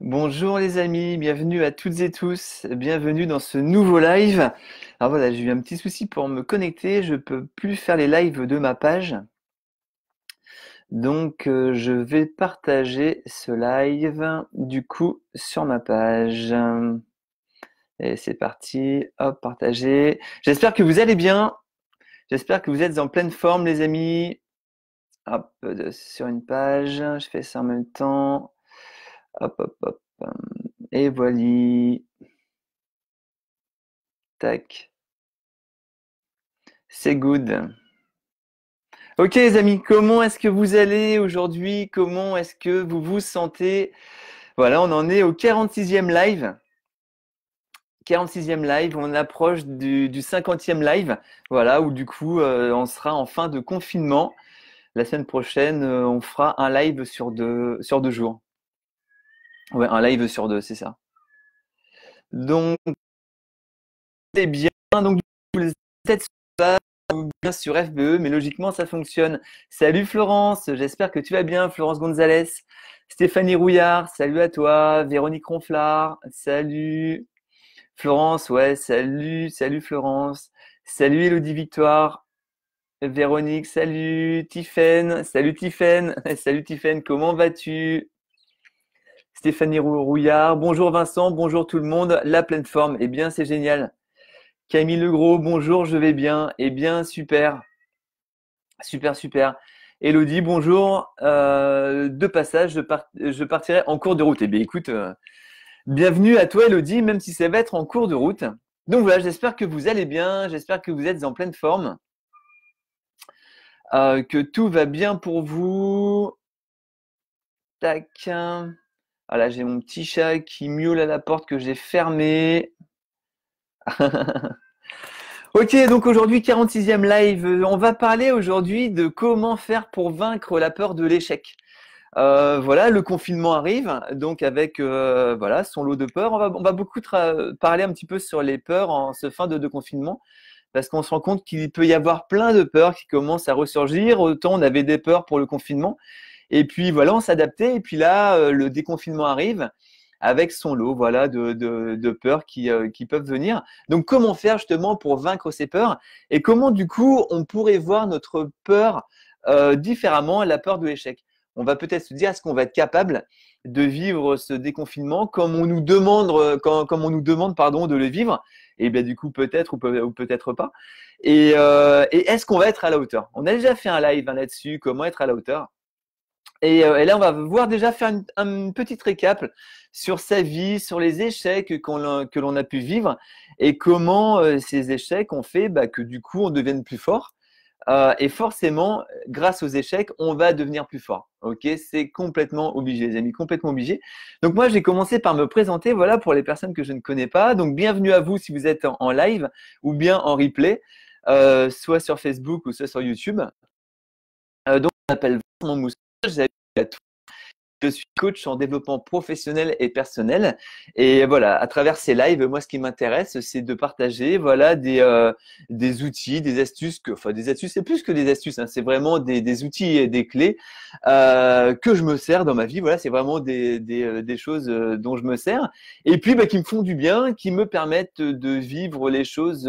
Bonjour les amis, bienvenue à toutes et tous, bienvenue dans ce nouveau live. Alors voilà, j'ai eu un petit souci pour me connecter, je peux plus faire les lives de ma page. Donc euh, je vais partager ce live du coup sur ma page. Et c'est parti, hop, partager. J'espère que vous allez bien. J'espère que vous êtes en pleine forme les amis. Hop, euh, sur une page, je fais ça en même temps. Hop, hop, hop. Hum, et voilà. Tac. C'est good. Ok les amis, comment est-ce que vous allez aujourd'hui Comment est-ce que vous vous sentez Voilà, on en est au 46e live. 46e live, on approche du, 50e live, voilà, où du coup euh, on sera en fin de confinement. La semaine prochaine, euh, on fera un live sur deux, sur deux jours. Ouais, un live sur deux, c'est ça. Donc, c'est bien. Donc, vous êtes bien sur FBE, mais logiquement, ça fonctionne. Salut Florence, j'espère que tu vas bien. Florence Gonzalez, Stéphanie Rouillard, salut à toi. Véronique Ronflard, salut. Florence, ouais, salut, salut Florence. Salut Elodie Victoire. Véronique, salut. Tiffaine, salut Tiffaine. Salut Tiffaine, comment vas-tu Stéphanie Rouillard, bonjour Vincent, bonjour tout le monde. La pleine forme, eh bien c'est génial. Camille Legros, bonjour, je vais bien. Eh bien super, super, super. Elodie, bonjour. Euh, de passage, je, partirai en cours de route. Eh bien écoute, euh, bienvenue à toi Elodie, même si ça va être en cours de route. Donc voilà, j'espère que vous allez bien, j'espère que vous êtes en pleine forme, euh, que tout va bien pour vous. Tac. Hein. Voilà, ah j'ai mon petit chat qui miaule à la porte que j'ai fermée. ok, donc aujourd'hui, 46e live. On va parler aujourd'hui de comment faire pour vaincre la peur de l'échec. Euh, voilà, le confinement arrive, donc avec euh, voilà son lot de peurs. On va, beaucoup parler un petit peu sur les peurs en ce fin de, de confinement, parce qu'on se rend compte qu'il peut y avoir plein de peurs qui commencent à ressurgir. Autant on avait des peurs pour le confinement, et puis voilà, on s'adaptait. Et puis là, euh, le déconfinement arrive avec son lot voilà, de, peurs euh, qui, peuvent venir. Donc, comment faire justement pour vaincre ces peurs et comment du coup on pourrait voir notre peur euh, différemment, la peur de l'échec On va peut-être se dire est-ce qu'on va être capable de vivre ce déconfinement comme on nous demande, comme on nous demande pardon, de le vivre Et eh bien du coup peut-être ou, peut-être pas. Et, est-ce qu'on va être à la hauteur On a déjà fait un live hein, là-dessus, comment être à la hauteur euh, et, là, on va voir déjà faire une, petit petite récap sur sa vie, sur les échecs que l'on a pu vivre et comment euh, ces échecs ont fait bah, que du coup, on devienne plus fort. Euh, et forcément, grâce aux échecs, on va devenir plus fort. Ok, c'est complètement obligé, les amis, complètement obligé. Donc moi, j'ai commencé par me présenter, voilà, pour les personnes que je ne connais pas. Donc bienvenue à vous si vous êtes en, live ou bien en replay, soit sur Facebook ou soit sur YouTube. donc je m'appelle Vincent Moussa. Je suis coach en développement professionnel et personnel. Et voilà, à travers ces lives, moi, ce qui m'intéresse, c'est de partager, voilà, des, euh, des outils, des astuces, que, enfin, des astuces, c'est plus que des astuces, hein, c'est vraiment des, des, outils et des clés euh, que je me sers dans ma vie. Voilà, c'est vraiment des, des, euh, des, choses dont je me sers. Et puis, bah, qui me font du bien, qui me permettent de vivre les choses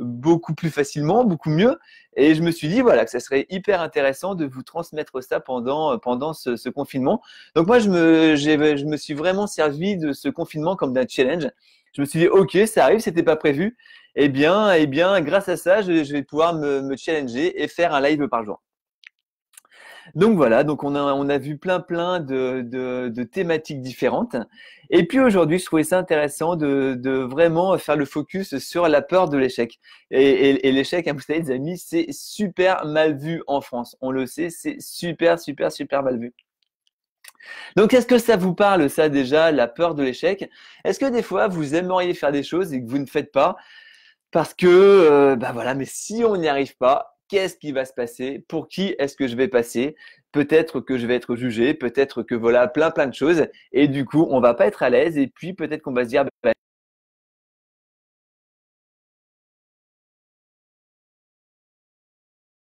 beaucoup plus facilement, beaucoup mieux. Et je me suis dit voilà que ça serait hyper intéressant de vous transmettre ça pendant pendant ce, confinement. Donc moi je me je me suis vraiment servi de ce confinement comme d'un challenge. Je me suis dit ok ça arrive, c'était pas prévu. Eh bien eh bien grâce à ça je, vais pouvoir me challenger et faire un live par jour. Donc voilà, donc on a, on a vu plein plein de, de, thématiques différentes. Et puis aujourd'hui, je trouvais ça intéressant de, de, vraiment faire le focus sur la peur de l'échec. Et, l'échec, à hein, vous savez, les amis, c'est super mal vu en France. On le sait, c'est super, super, super mal vu. Donc, est-ce que ça vous parle, ça déjà, la peur de l'échec Est-ce que des fois, vous aimeriez faire des choses et que vous ne faites pas parce que, ben voilà, mais si on n'y arrive pas, qu'est-ce qui va se passer, pour qui est-ce que je vais passer, peut-être que je vais être jugé, peut-être que voilà, plein plein de choses, et du coup, on va pas être à l'aise, et puis peut-être qu'on va se dire, bah, bah,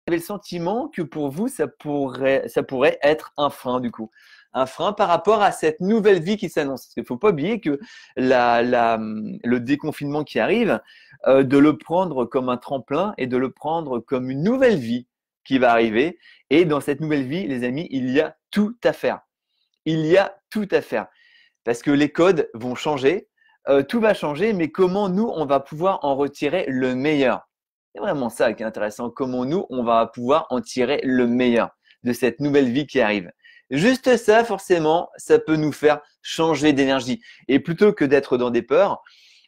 avez le sentiment que pour vous, ça pourrait, ça pourrait être un frein du coup un frein par rapport à cette nouvelle vie qui s'annonce. Il ne faut pas oublier que le déconfinement qui arrive, euh, de le prendre comme un tremplin et de le prendre comme une nouvelle vie qui va arriver. Et dans cette nouvelle vie, les amis, il y a tout à faire. Il y a tout à faire. Parce que les codes vont changer, euh, tout va changer, mais comment nous, on va pouvoir en retirer le meilleur C'est vraiment ça qui est intéressant, comment nous, on va pouvoir en tirer le meilleur de cette nouvelle vie qui arrive. Juste ça, forcément, ça peut nous faire changer d'énergie. Et plutôt que d'être dans des peurs,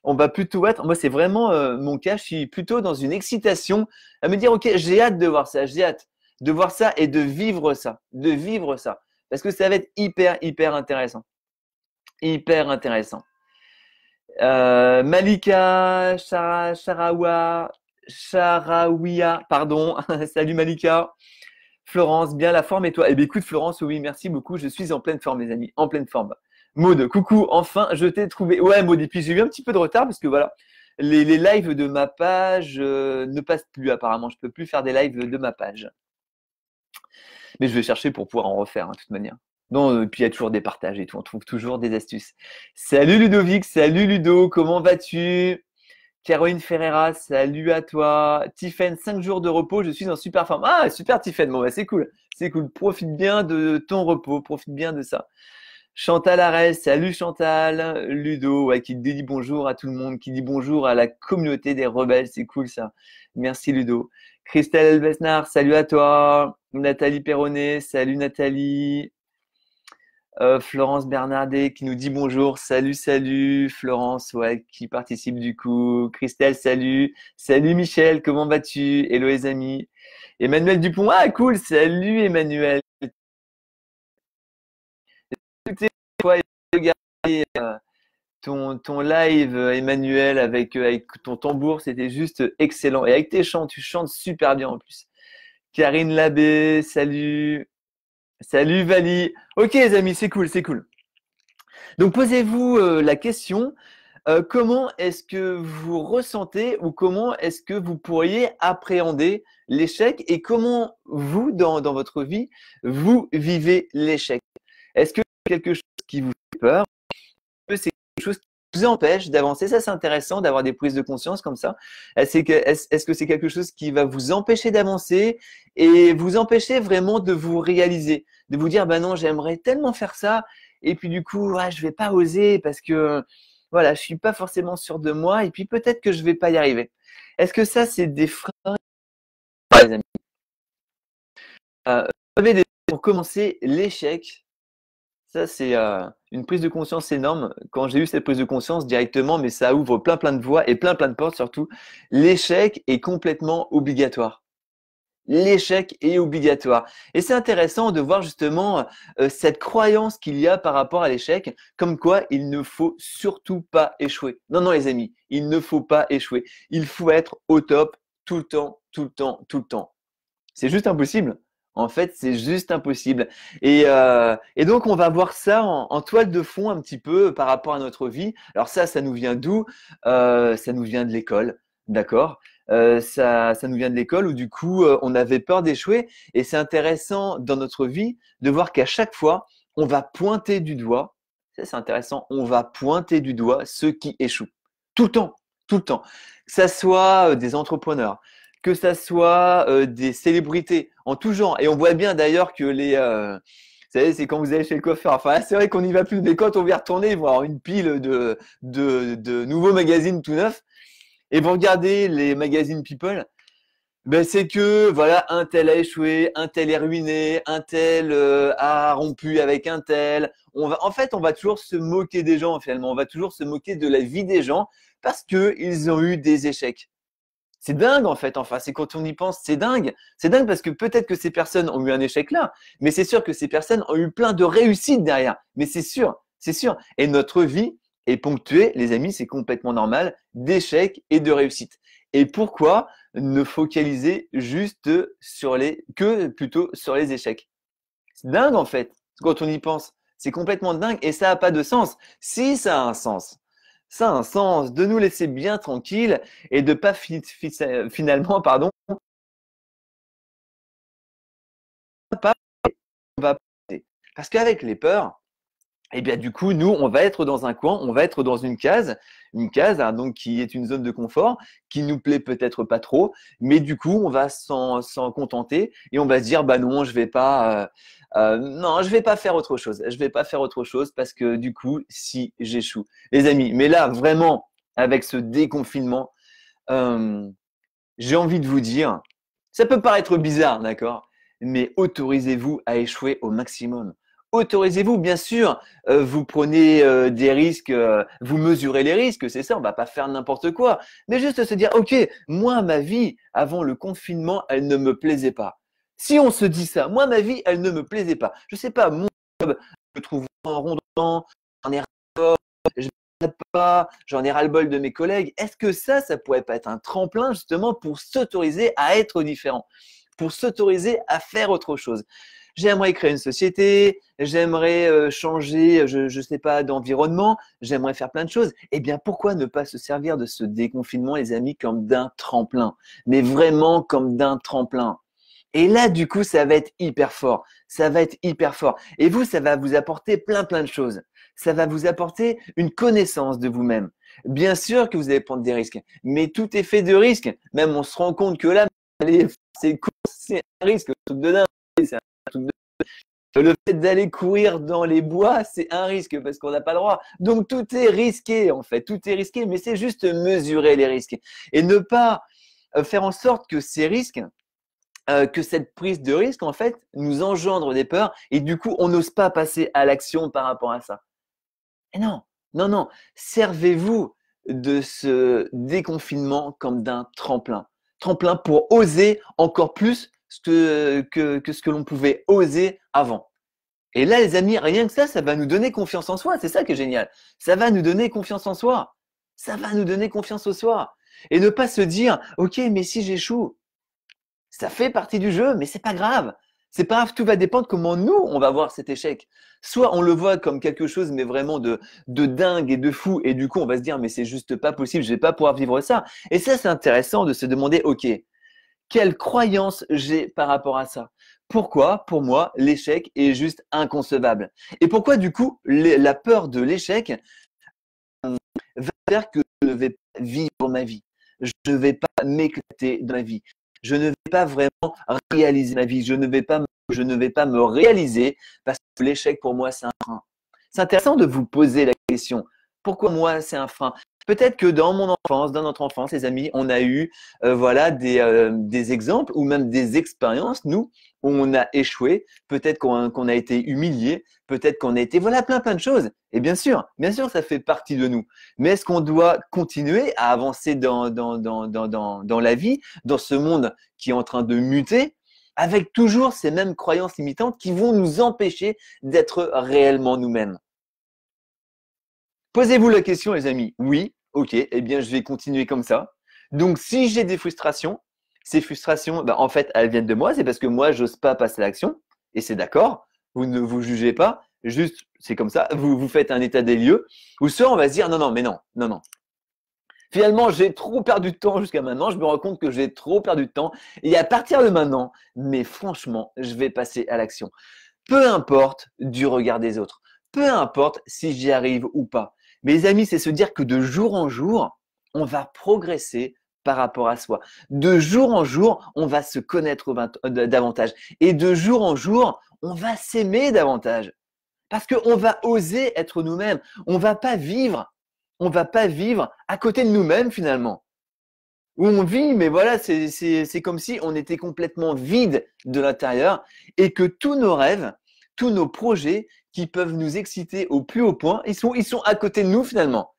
on va plutôt être, moi c'est vraiment euh, mon cas, je suis plutôt dans une excitation à me dire, ok, j'ai hâte de voir ça, j'ai hâte de voir ça et de vivre ça, de vivre ça. Parce que ça va être hyper, hyper intéressant. Hyper intéressant. Euh, Malika, Sharawa, Sharawia, pardon, salut Malika. Florence, bien la forme et toi Eh bien écoute Florence, oui merci beaucoup, je suis en pleine forme mes amis, en pleine forme. Maude, coucou, enfin je t'ai trouvé. Ouais Maude. et puis j'ai eu un petit peu de retard parce que voilà, les, lives de ma page euh, ne passent plus apparemment, je ne peux plus faire des lives de ma page. Mais je vais chercher pour pouvoir en refaire hein, de toute manière. Non, et puis il y a toujours des partages et tout, on trouve toujours des astuces. Salut Ludovic, salut Ludo, comment vas-tu Caroline Ferreira, salut à toi. Tiffen, 5 jours de repos, je suis en super forme. Ah, super Tiffen, bon bah c'est cool, c'est cool. Profite bien de ton repos, profite bien de ça. Chantal Arès, salut Chantal. Ludo, ouais, qui dit bonjour à tout le monde, qui dit bonjour à la communauté des rebelles, c'est cool ça. Merci Ludo. Christelle Besnard, salut à toi. Nathalie Perronnet, salut Nathalie. Euh, Florence Bernardet qui nous dit bonjour, salut, salut. Florence, ouais, qui participe du coup. Christelle, salut. Salut Michel, comment vas-tu Hello les amis. Emmanuel Dupont, ah cool, salut Emmanuel. Euh, ton, ton live, Emmanuel, avec, euh, avec ton tambour, c'était juste excellent. Et avec tes chants, tu chantes super bien en plus. Karine Labbé, salut. Salut Vali. Ok les amis, c'est cool, c'est cool. Donc posez-vous euh, la question, euh, comment est-ce que vous ressentez ou comment est-ce que vous pourriez appréhender l'échec et comment vous, dans, votre vie, vous vivez l'échec Est-ce que c'est quelque chose qui vous fait peur Est-ce que c'est quelque chose vous empêche d'avancer. Ça, c'est intéressant d'avoir des prises de conscience comme ça. Euh, est-ce que c'est -ce que c'est quelque chose qui va vous empêcher d'avancer et vous empêcher vraiment de vous réaliser, de vous dire, ben non, j'aimerais tellement faire ça, et puis du coup, ouais, ah, je vais pas oser parce que voilà, je suis pas forcément sûr de moi, et puis peut-être que je vais pas y arriver. Est-ce que ça, c'est des freins, les amis euh, Pour commencer, l'échec, ça c'est euh, une prise de conscience énorme. Quand j'ai eu cette prise de conscience directement, mais ça ouvre plein plein de voies et plein plein de portes surtout, l'échec est complètement obligatoire. L'échec est obligatoire. Et c'est intéressant de voir justement euh, cette croyance qu'il y a par rapport à l'échec, comme quoi il ne faut surtout pas échouer. Non, non les amis, il ne faut pas échouer. Il faut être au top tout le temps, tout le temps, tout le temps. C'est juste impossible. En fait, c'est juste impossible. Euh, et, donc, on va voir ça en, toile de fond un petit peu euh, par rapport à notre vie. Alors ça, ça nous vient d'où euh, Ça nous vient de l'école, d'accord ça, ça nous vient de l'école où du coup, on avait peur d'échouer. Et c'est intéressant dans notre vie de voir qu'à chaque fois, on va pointer du doigt. Ça, c'est intéressant. On va pointer du doigt ceux qui échouent. Tout le temps, tout le temps. Que ça soit des entrepreneurs, que ça soit euh, des célébrités en tout genre. Et on voit bien d'ailleurs que les, euh, vous savez, c'est quand vous allez chez le coiffeur. Enfin, c'est vrai qu'on n'y va plus. Mais quand on vient retourner, voir une pile de, de, nouveaux magazines tout neufs. Et vous regardez les magazines People. Ben, c'est que voilà un tel a échoué, un tel est ruiné, un tel euh, a rompu avec un tel. On va, en fait, on va toujours se moquer des gens finalement. On va toujours se moquer de la vie des gens parce qu'ils ont eu des échecs. C'est dingue en fait, enfin, c'est quand on y pense, c'est dingue. C'est dingue parce que peut-être que ces personnes ont eu un échec là, mais c'est sûr que ces personnes ont eu plein de réussites derrière. Mais c'est sûr, c'est sûr. Et notre vie est ponctuée, les amis, c'est complètement normal, d'échecs et de réussites. Et pourquoi ne focaliser juste sur les, que plutôt sur les échecs C'est dingue en fait, quand on y pense. C'est complètement dingue et ça n'a pas de sens. Si ça a un sens, ça a un sens, de nous laisser bien tranquilles et de pas finalement, pardon, va parce qu'avec les peurs, eh bien du coup, nous, on va être dans un coin, on va être dans une case, une hein, case, donc qui est une zone de confort, qui nous plaît peut-être pas trop, mais du coup, on va s'en contenter et on va se dire, bah non, je vais pas, euh, euh, non, je vais pas faire autre chose, je vais pas faire autre chose parce que du coup, si j'échoue, les amis, mais là, vraiment, avec ce déconfinement, euh, j'ai envie de vous dire, ça peut paraître bizarre, d'accord, mais autorisez-vous à échouer au maximum. Autorisez-vous, bien sûr, euh, vous prenez euh, des risques, euh, vous mesurez les risques, c'est ça, on ne va pas faire n'importe quoi. Mais juste se dire, ok, moi, ma vie, avant le confinement, elle ne me plaisait pas. Si on se dit ça, moi, ma vie, elle ne me plaisait pas. Je ne sais pas, mon job, je me trouve en rondement, j'en ai je pas, j'en ai ras-le-bol de mes collègues. Est-ce que ça, ça pourrait pas être un tremplin, justement, pour s'autoriser à être différent, pour s'autoriser à faire autre chose j'aimerais créer une société, j'aimerais euh, changer, je ne sais pas, d'environnement, j'aimerais faire plein de choses. Eh bien, pourquoi ne pas se servir de ce déconfinement, les amis, comme d'un tremplin Mais vraiment comme d'un tremplin. Et là, du coup, ça va être hyper fort. Ça va être hyper fort. Et vous, ça va vous apporter plein, plein de choses. Ça va vous apporter une connaissance de vous-même. Bien sûr que vous allez prendre des risques, mais tout est fait de risques. Même on se rend compte que là, c'est c'est un risque, le fait d'aller courir dans les bois, c'est un risque parce qu'on n'a pas le droit. Donc tout est risqué en fait, tout est risqué, mais c'est juste mesurer les risques et ne pas euh, faire en sorte que ces risques, euh, que cette prise de risque en fait nous engendre des peurs et du coup on n'ose pas passer à l'action par rapport à ça. non, non, non, servez-vous de ce déconfinement comme d'un tremplin. Tremplin pour oser encore plus que, que, ce que l'on pouvait oser avant. Et là, les amis, rien que ça, ça va nous donner confiance en soi. C'est ça qui est génial. Ça va nous donner confiance en soi. Ça va nous donner confiance en soi. Et ne pas se dire, OK, mais si j'échoue, ça fait partie du jeu, mais c'est pas grave. C'est pas grave, tout va dépendre comment nous, on va voir cet échec. Soit on le voit comme quelque chose, mais vraiment de, de dingue et de fou, et du coup, on va se dire, mais c'est juste pas possible, je vais pas pouvoir vivre ça. Et ça, c'est intéressant de se demander, OK, quelle croyance j'ai par rapport à ça. Pourquoi, pour moi, l'échec est juste inconcevable Et pourquoi, du coup, la peur de l'échec euh, va faire que je ne vais pas vivre ma vie, je ne vais pas m'éclater dans ma vie, je ne vais pas vraiment réaliser ma vie, je ne vais pas me, je ne vais pas me réaliser parce que l'échec pour moi c'est un frein. C'est intéressant de vous poser la question. Pourquoi moi c'est un frein Peut-être que dans mon enfance, dans notre enfance, les amis, on a eu euh, voilà euh, des, exemples ou même des expériences, nous, où on a échoué, peut-être qu'on a été humilié, peut-être qu'on a été, voilà, plein plein de choses. Et bien sûr, bien sûr, ça fait partie de nous. Mais est-ce qu'on doit continuer à avancer dans, dans, dans, dans, dans la vie, dans ce monde qui est en train de muter, avec toujours ces mêmes croyances limitantes qui vont nous empêcher d'être réellement nous-mêmes Posez-vous la question, les amis. Oui, ok, eh bien, je vais continuer comme ça. Donc, si j'ai des frustrations, ces frustrations, ben, en fait, elles viennent de moi. C'est parce que moi, j'ose pas passer à l'action. Et c'est d'accord. Vous ne vous jugez pas. Juste, c'est comme ça. Vous, vous faites un état des lieux. Ou soit, on va se dire, non, non, mais non, non, non. Finalement, j'ai trop perdu de temps jusqu'à maintenant. Je me rends compte que j'ai trop perdu de temps. Et à partir de maintenant, mais franchement, je vais passer à l'action. Peu importe du regard des autres. Peu importe si j'y arrive ou pas. Mes amis, c'est se dire que de jour en jour, on va progresser par rapport à soi. De jour en jour, on va se connaître euh, davantage. Et de jour en jour, on va s'aimer davantage. Parce qu'on va oser être nous-mêmes. On va pas vivre, on va pas vivre à côté de nous-mêmes finalement. Où on vit, mais voilà, c'est comme si on était complètement vide de l'intérieur et que tous nos rêves, tous nos projets, qui peuvent nous exciter au plus haut point. Ils sont, ils sont à côté de nous finalement.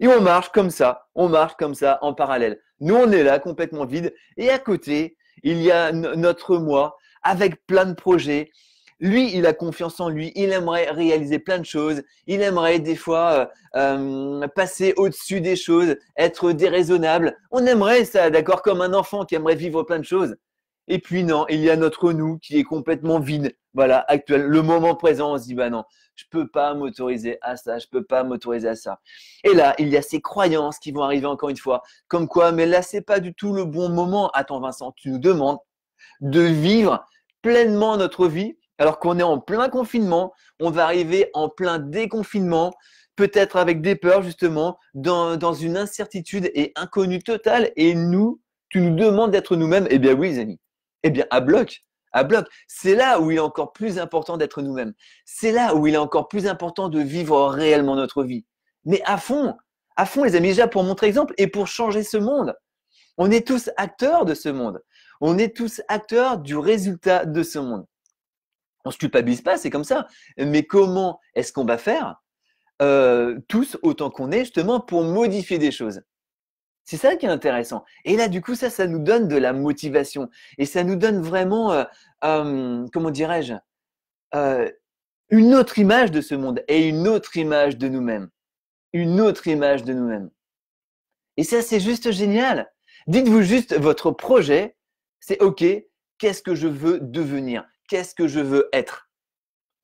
Et on marche comme ça, on marche comme ça en parallèle. Nous, on est là complètement vide. Et à côté, il y a notre moi avec plein de projets. Lui, il a confiance en lui, il aimerait réaliser plein de choses, il aimerait des fois euh, euh, passer au-dessus des choses, être déraisonnable. On aimerait ça, d'accord, comme un enfant qui aimerait vivre plein de choses. Et puis non, il y a notre nous qui est complètement vide. Voilà, actuel, le moment présent, on se dit, bah non, je peux pas m'autoriser à ça, je peux pas m'autoriser à ça. Et là, il y a ces croyances qui vont arriver encore une fois, comme quoi, mais là, c'est pas du tout le bon moment. Attends, Vincent, tu nous demandes de vivre pleinement notre vie, alors qu'on est en plein confinement, on va arriver en plein déconfinement, peut-être avec des peurs justement, dans, une incertitude et inconnue totale, et nous, tu nous demandes d'être nous-mêmes, eh bien oui, les amis, eh bien, à bloc, à bloc. C'est là où il est encore plus important d'être nous-mêmes. C'est là où il est encore plus important de vivre réellement notre vie. Mais à fond, à fond, les amis, déjà pour montrer exemple et pour changer ce monde. On est tous acteurs de ce monde. On est tous acteurs du résultat de ce monde. On ne se culpabilise pas, c'est comme ça. Mais comment est-ce qu'on va faire euh, tous autant qu'on est justement pour modifier des choses c'est ça qui est intéressant. Et là, du coup, ça, ça nous donne de la motivation. Et ça nous donne vraiment, euh, euh, comment dirais-je, euh, une autre image de ce monde et une autre image de nous-mêmes. Une autre image de nous-mêmes. Et ça, c'est juste génial. Dites-vous juste votre projet, c'est OK, qu'est-ce que je veux devenir Qu'est-ce que je veux être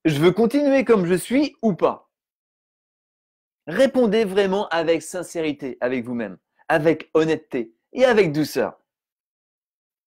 Je veux continuer comme je suis ou pas Répondez vraiment avec sincérité avec vous-même avec honnêteté et avec douceur.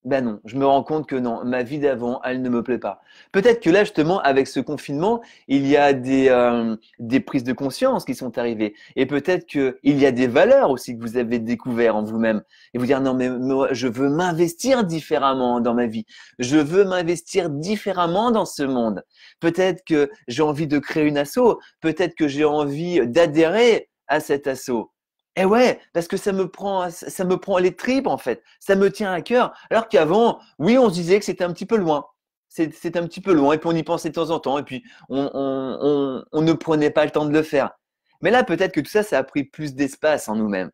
Ben non, je me rends compte que non, ma vie d'avant, elle ne me plaît pas. Peut-être que là, justement, avec ce confinement, il y a des, euh, des prises de conscience qui sont arrivées. Et peut-être qu'il y a des valeurs aussi que vous avez découvert en vous-même. Et vous dire, non, mais moi, je veux m'investir différemment dans ma vie. Je veux m'investir différemment dans ce monde. Peut-être que j'ai envie de créer une asso. Peut-être que j'ai envie d'adhérer à cet assaut. Eh ouais, parce que ça me prend, ça me prend les tripes en fait. Ça me tient à cœur. Alors qu'avant, oui, on se disait que c'était un petit peu loin. C'est un petit peu loin et puis on y pensait de temps en temps et puis on, on, on, on ne prenait pas le temps de le faire. Mais là, peut-être que tout ça, ça a pris plus d'espace en nous-mêmes.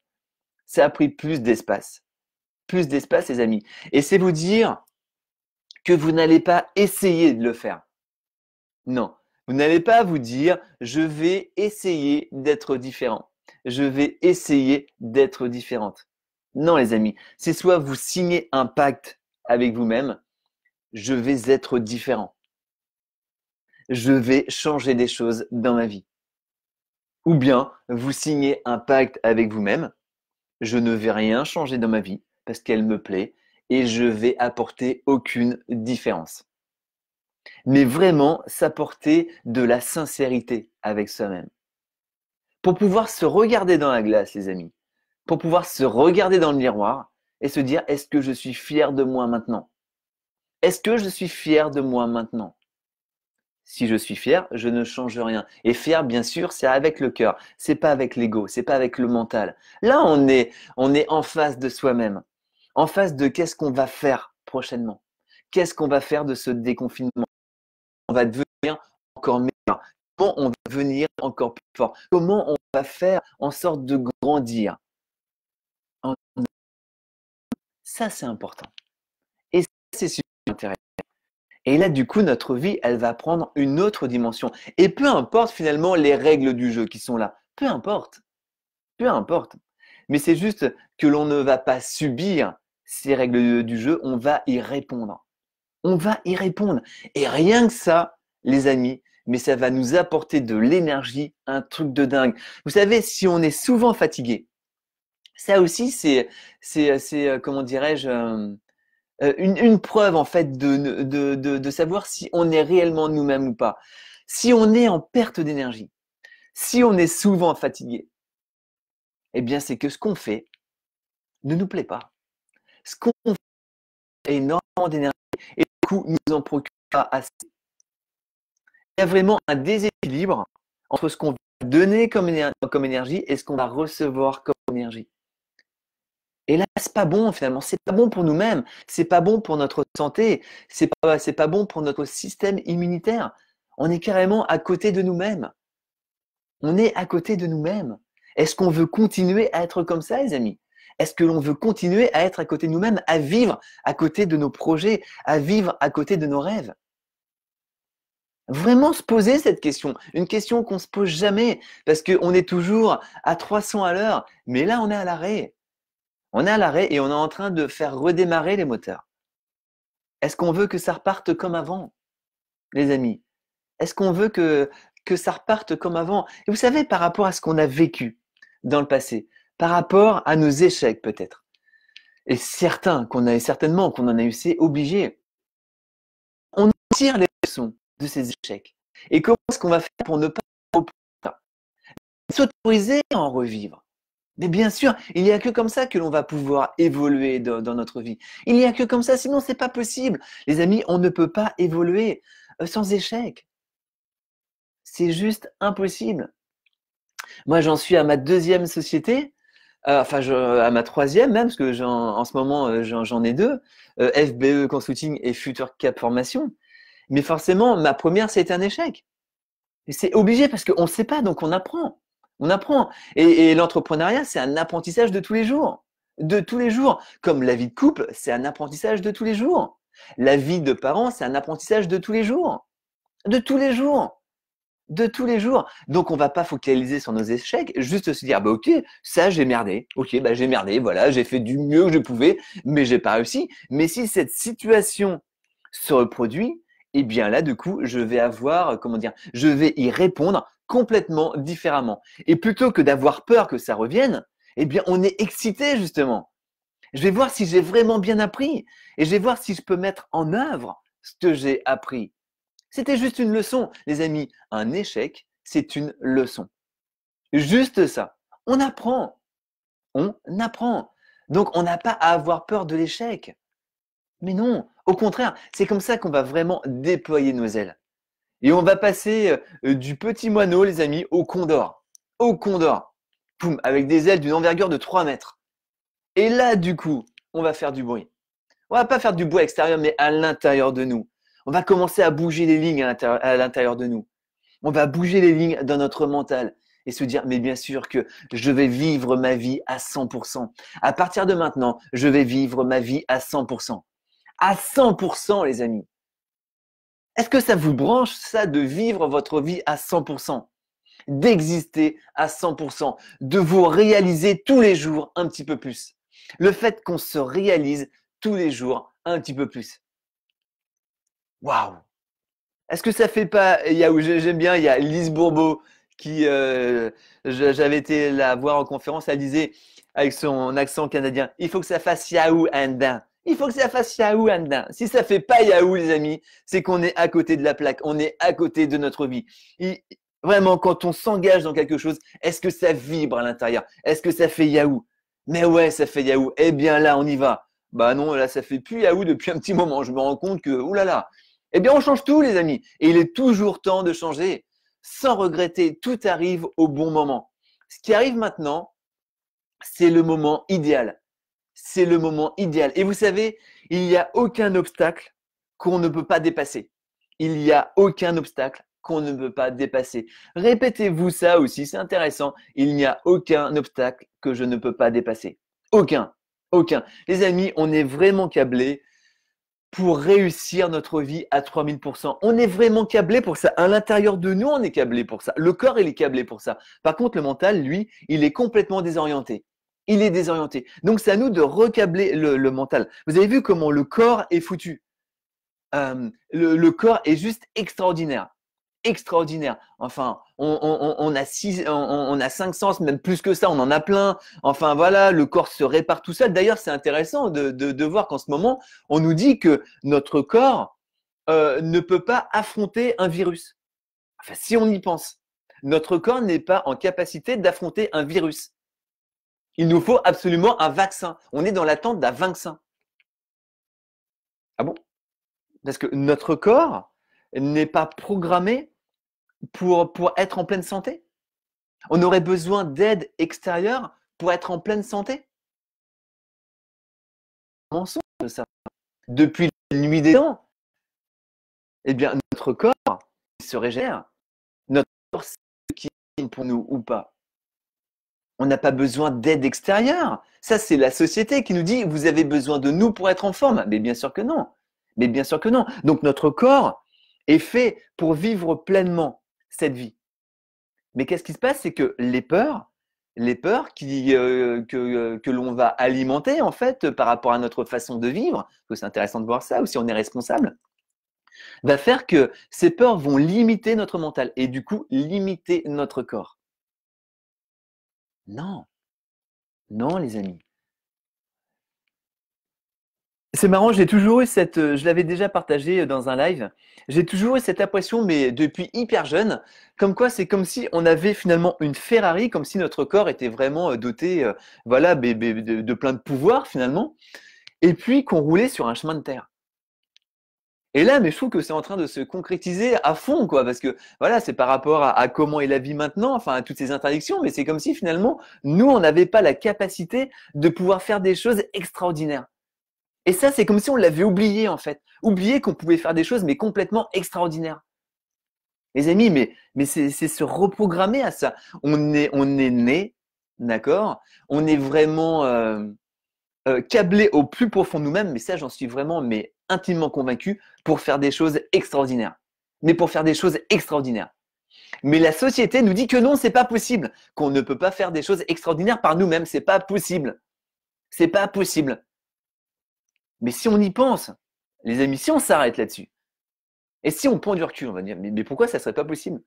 Ça a pris plus d'espace. Plus d'espace, les amis. Et c'est vous dire que vous n'allez pas essayer de le faire. Non. Vous n'allez pas vous dire, je vais essayer d'être différent je vais essayer d'être différente. Non, les amis, c'est soit vous signez un pacte avec vous-même, je vais être différent. Je vais changer des choses dans ma vie. Ou bien vous signez un pacte avec vous-même, je ne vais rien changer dans ma vie parce qu'elle me plaît et je vais apporter aucune différence. Mais vraiment s'apporter de la sincérité avec soi-même pour pouvoir se regarder dans la glace, les amis, pour pouvoir se regarder dans le miroir et se dire, est-ce que je suis fier de moi maintenant Est-ce que je suis fier de moi maintenant si je suis fier, je ne change rien. Et fier, bien sûr, c'est avec le cœur, c'est pas avec l'ego, c'est pas avec le mental. Là, on est, on est en face de soi-même, en face de qu'est-ce qu'on va faire prochainement, qu'est-ce qu'on va faire de ce déconfinement. On va devenir encore meilleur. Bon, on va devenir encore plus Comment on va faire en sorte de grandir Ça, c'est important. Et c'est super intéressant. Et là, du coup, notre vie, elle va prendre une autre dimension. Et peu importe finalement les règles du jeu qui sont là. Peu importe. Peu importe. Mais c'est juste que l'on ne va pas subir ces règles du jeu, on va y répondre. On va y répondre. Et rien que ça, les amis, mais ça va nous apporter de l'énergie, un truc de dingue. Vous savez, si on est souvent fatigué, ça aussi, c'est, euh, comment dirais-je, euh, euh, une, preuve en fait de, savoir si on est réellement nous-mêmes ou pas. Si on est en perte d'énergie, si on est souvent fatigué, eh bien, c'est que ce qu'on fait ne nous plaît pas. Ce qu'on fait énormément d'énergie et du coup, nous en procure pas assez y a vraiment un déséquilibre entre ce qu'on va donner comme, énergie et ce qu'on va recevoir comme énergie. Et là, c'est pas bon finalement. C'est pas bon pour nous-mêmes. C'est pas bon pour notre santé. C'est pas, pas bon pour notre système immunitaire. On est carrément à côté de nous-mêmes. On est à côté de nous-mêmes. Est-ce qu'on veut continuer à être comme ça, les amis Est-ce que l'on veut continuer à être à côté de nous-mêmes, à vivre à côté de nos projets, à vivre à côté de nos rêves Vraiment se poser cette question, une question qu'on ne se pose jamais, parce qu'on est toujours à 300 à l'heure, mais là on est à l'arrêt. On est à l'arrêt et on est en train de faire redémarrer les moteurs. Est-ce qu'on veut que ça reparte comme avant, les amis Est-ce qu'on veut que, que ça reparte comme avant Et vous savez, par rapport à ce qu'on a vécu dans le passé, par rapport à nos échecs peut-être, et certains qu'on a certainement qu'on en a eu, c'est obligé. On tire les leçons de ces échecs Et comment est-ce qu'on va faire pour ne pas s'autoriser à en revivre mais bien sûr, il n'y a que comme ça que l'on va pouvoir évoluer dans, notre vie. Il n'y a que comme ça, sinon c'est pas possible. Les amis, on ne peut pas évoluer euh, sans échec. C'est juste impossible. Moi, j'en suis à ma deuxième société, euh, enfin à ma troisième même, parce que en ce moment euh, j'en ai deux, FBE Consulting et Future Cap Formation. Mais forcément, ma première, c'était un échec. C'est obligé parce qu'on ne sait pas, donc on apprend. On apprend. Et, l'entrepreneuriat, c'est un apprentissage de tous les jours. De tous les jours. Comme la vie de couple, c'est un apprentissage de tous les jours. La vie de parents, c'est un apprentissage de tous les jours. De tous les jours. De tous les jours. Donc on ne va pas focaliser sur nos échecs, juste se dire, bah ok, ça j'ai merdé. Ok, bah, j'ai merdé, voilà, j'ai fait du mieux que je pouvais, mais j'ai pas réussi. Mais si cette situation se reproduit, eh bien là, du coup, je vais avoir, euh, comment dire, je vais y répondre complètement différemment. Et plutôt que d'avoir peur que ça revienne, eh bien, on est excité justement. Je vais voir si j'ai vraiment bien appris et je vais voir si je peux mettre en œuvre ce que j'ai appris. C'était juste une leçon, les amis. Un échec, c'est une leçon. Juste ça. On apprend. On apprend. Donc, on n'a pas à avoir peur de l'échec. Mais non, au contraire, c'est comme ça qu'on va vraiment déployer nos ailes. Et on va passer euh, euh, du petit moineau, les amis, au condor. Au condor. Poum, avec des ailes d'une envergure de 3 mètres. Et là, du coup, on va faire du bruit. On va pas faire du bruit extérieur, mais à l'intérieur de nous. On va commencer à bouger les lignes à l'intérieur de nous. On va bouger les lignes dans notre mental et se dire, mais bien sûr que je vais vivre ma vie à 100%. À partir de maintenant, je vais vivre ma vie à 100% à 100%, les amis. Est-ce que ça vous branche, ça, de vivre votre vie à 100% D'exister à 100%, de vous réaliser tous les jours un petit peu plus. Le fait qu'on se réalise tous les jours un petit peu plus. Waouh Est-ce que ça fait pas. Il j'aime bien, il y a Lise Bourbeau qui. Euh, j'avais été la voir en conférence, elle disait avec son accent canadien il faut que ça fasse Yahoo and il faut que ça fasse Yahoo, là-dedans. Si ça fait pas yaou » les amis, c'est qu'on est à côté de la plaque, on est à côté de notre vie. vraiment, quand on s'engage dans quelque chose, est-ce que ça vibre à l'intérieur Est-ce que ça fait yaou » Mais ouais, ça fait yaou », Eh bien là, on y va. Bah non, là, ça fait plus yaou » depuis un petit moment. Je me rends compte que, oulala. Eh bien, on change tout, les amis. Et il est toujours temps de changer. Sans regretter, tout arrive au bon moment. Ce qui arrive maintenant, c'est le moment idéal c'est le moment idéal. Et vous savez, il n'y a aucun obstacle qu'on ne peut pas dépasser. Il n'y a aucun obstacle qu'on ne peut pas dépasser. Répétez-vous ça aussi, c'est intéressant. Il n'y a aucun obstacle que je ne peux pas dépasser. Aucun, aucun. Les amis, on est vraiment câblé pour réussir notre vie à 3000%. On est vraiment câblé pour ça. À l'intérieur de nous, on est câblé pour ça. Le corps, il est câblé pour ça. Par contre, le mental, lui, il est complètement désorienté il est désorienté. Donc c'est à nous de recabler le, mental. Vous avez vu comment le corps est foutu. Euh, le, corps est juste extraordinaire. Extraordinaire. Enfin, on, a on, a cinq sens, même plus que ça, on en a plein. Enfin voilà, le corps se répare tout seul. D'ailleurs, c'est intéressant de, voir qu'en ce moment, on nous dit que notre corps euh, ne peut pas affronter un virus. Enfin, si on y pense, notre corps n'est pas en capacité d'affronter un virus. Il nous faut absolument un vaccin. On est dans l'attente d'un vaccin. Ah bon Parce que notre corps n'est pas programmé pour, pour être en pleine santé. On aurait besoin d'aide extérieure pour être en pleine santé. Mensonge ça. Depuis la nuit des temps, eh bien, notre corps se régénère. Notre corps sait ce qui est pour nous ou pas. On n'a pas besoin d'aide extérieure. Ça, c'est la société qui nous dit, vous avez besoin de nous pour être en forme. Mais bien sûr que non. Mais bien sûr que non. Donc notre corps est fait pour vivre pleinement cette vie. Mais qu'est-ce qui se passe C'est que les peurs, les peurs qui, euh, que, euh, que l'on va alimenter en fait par rapport à notre façon de vivre, c'est intéressant de voir ça, ou si on est responsable, va faire que ces peurs vont limiter notre mental et du coup limiter notre corps. Non. Non, les amis. C'est marrant, j'ai toujours eu cette, euh, je l'avais déjà partagé euh, dans un live, j'ai toujours eu cette impression, mais depuis hyper jeune, comme quoi c'est comme si on avait finalement une Ferrari, comme si notre corps était vraiment euh, doté, voilà, de, plein de pouvoirs finalement, et puis qu'on roulait sur un chemin de terre. Et là, mais je trouve que c'est en train de se concrétiser à fond, quoi, parce que voilà, c'est par rapport à, comment est la vie maintenant, enfin à toutes ces interdictions, mais c'est comme si finalement nous on n'avait pas la capacité de pouvoir faire des choses extraordinaires. Et ça, c'est comme si on l'avait oublié en fait, oublié qu'on pouvait faire des choses mais complètement extraordinaires. Les amis, mais mais c'est se reprogrammer à ça. On est on est né, d'accord On est vraiment euh, euh, câbler au plus profond de nous-mêmes, mais ça j'en suis vraiment mais intimement convaincu, pour faire des choses extraordinaires. Mais pour faire des choses extraordinaires. Mais la société nous dit que non, c'est pas possible, qu'on ne peut pas faire des choses extraordinaires par nous-mêmes, c'est pas possible. C'est pas possible. Mais si on y pense, les émissions s'arrêtent là-dessus, et si on prend du recul, on va dire, mais, mais pourquoi ça ne serait pas possible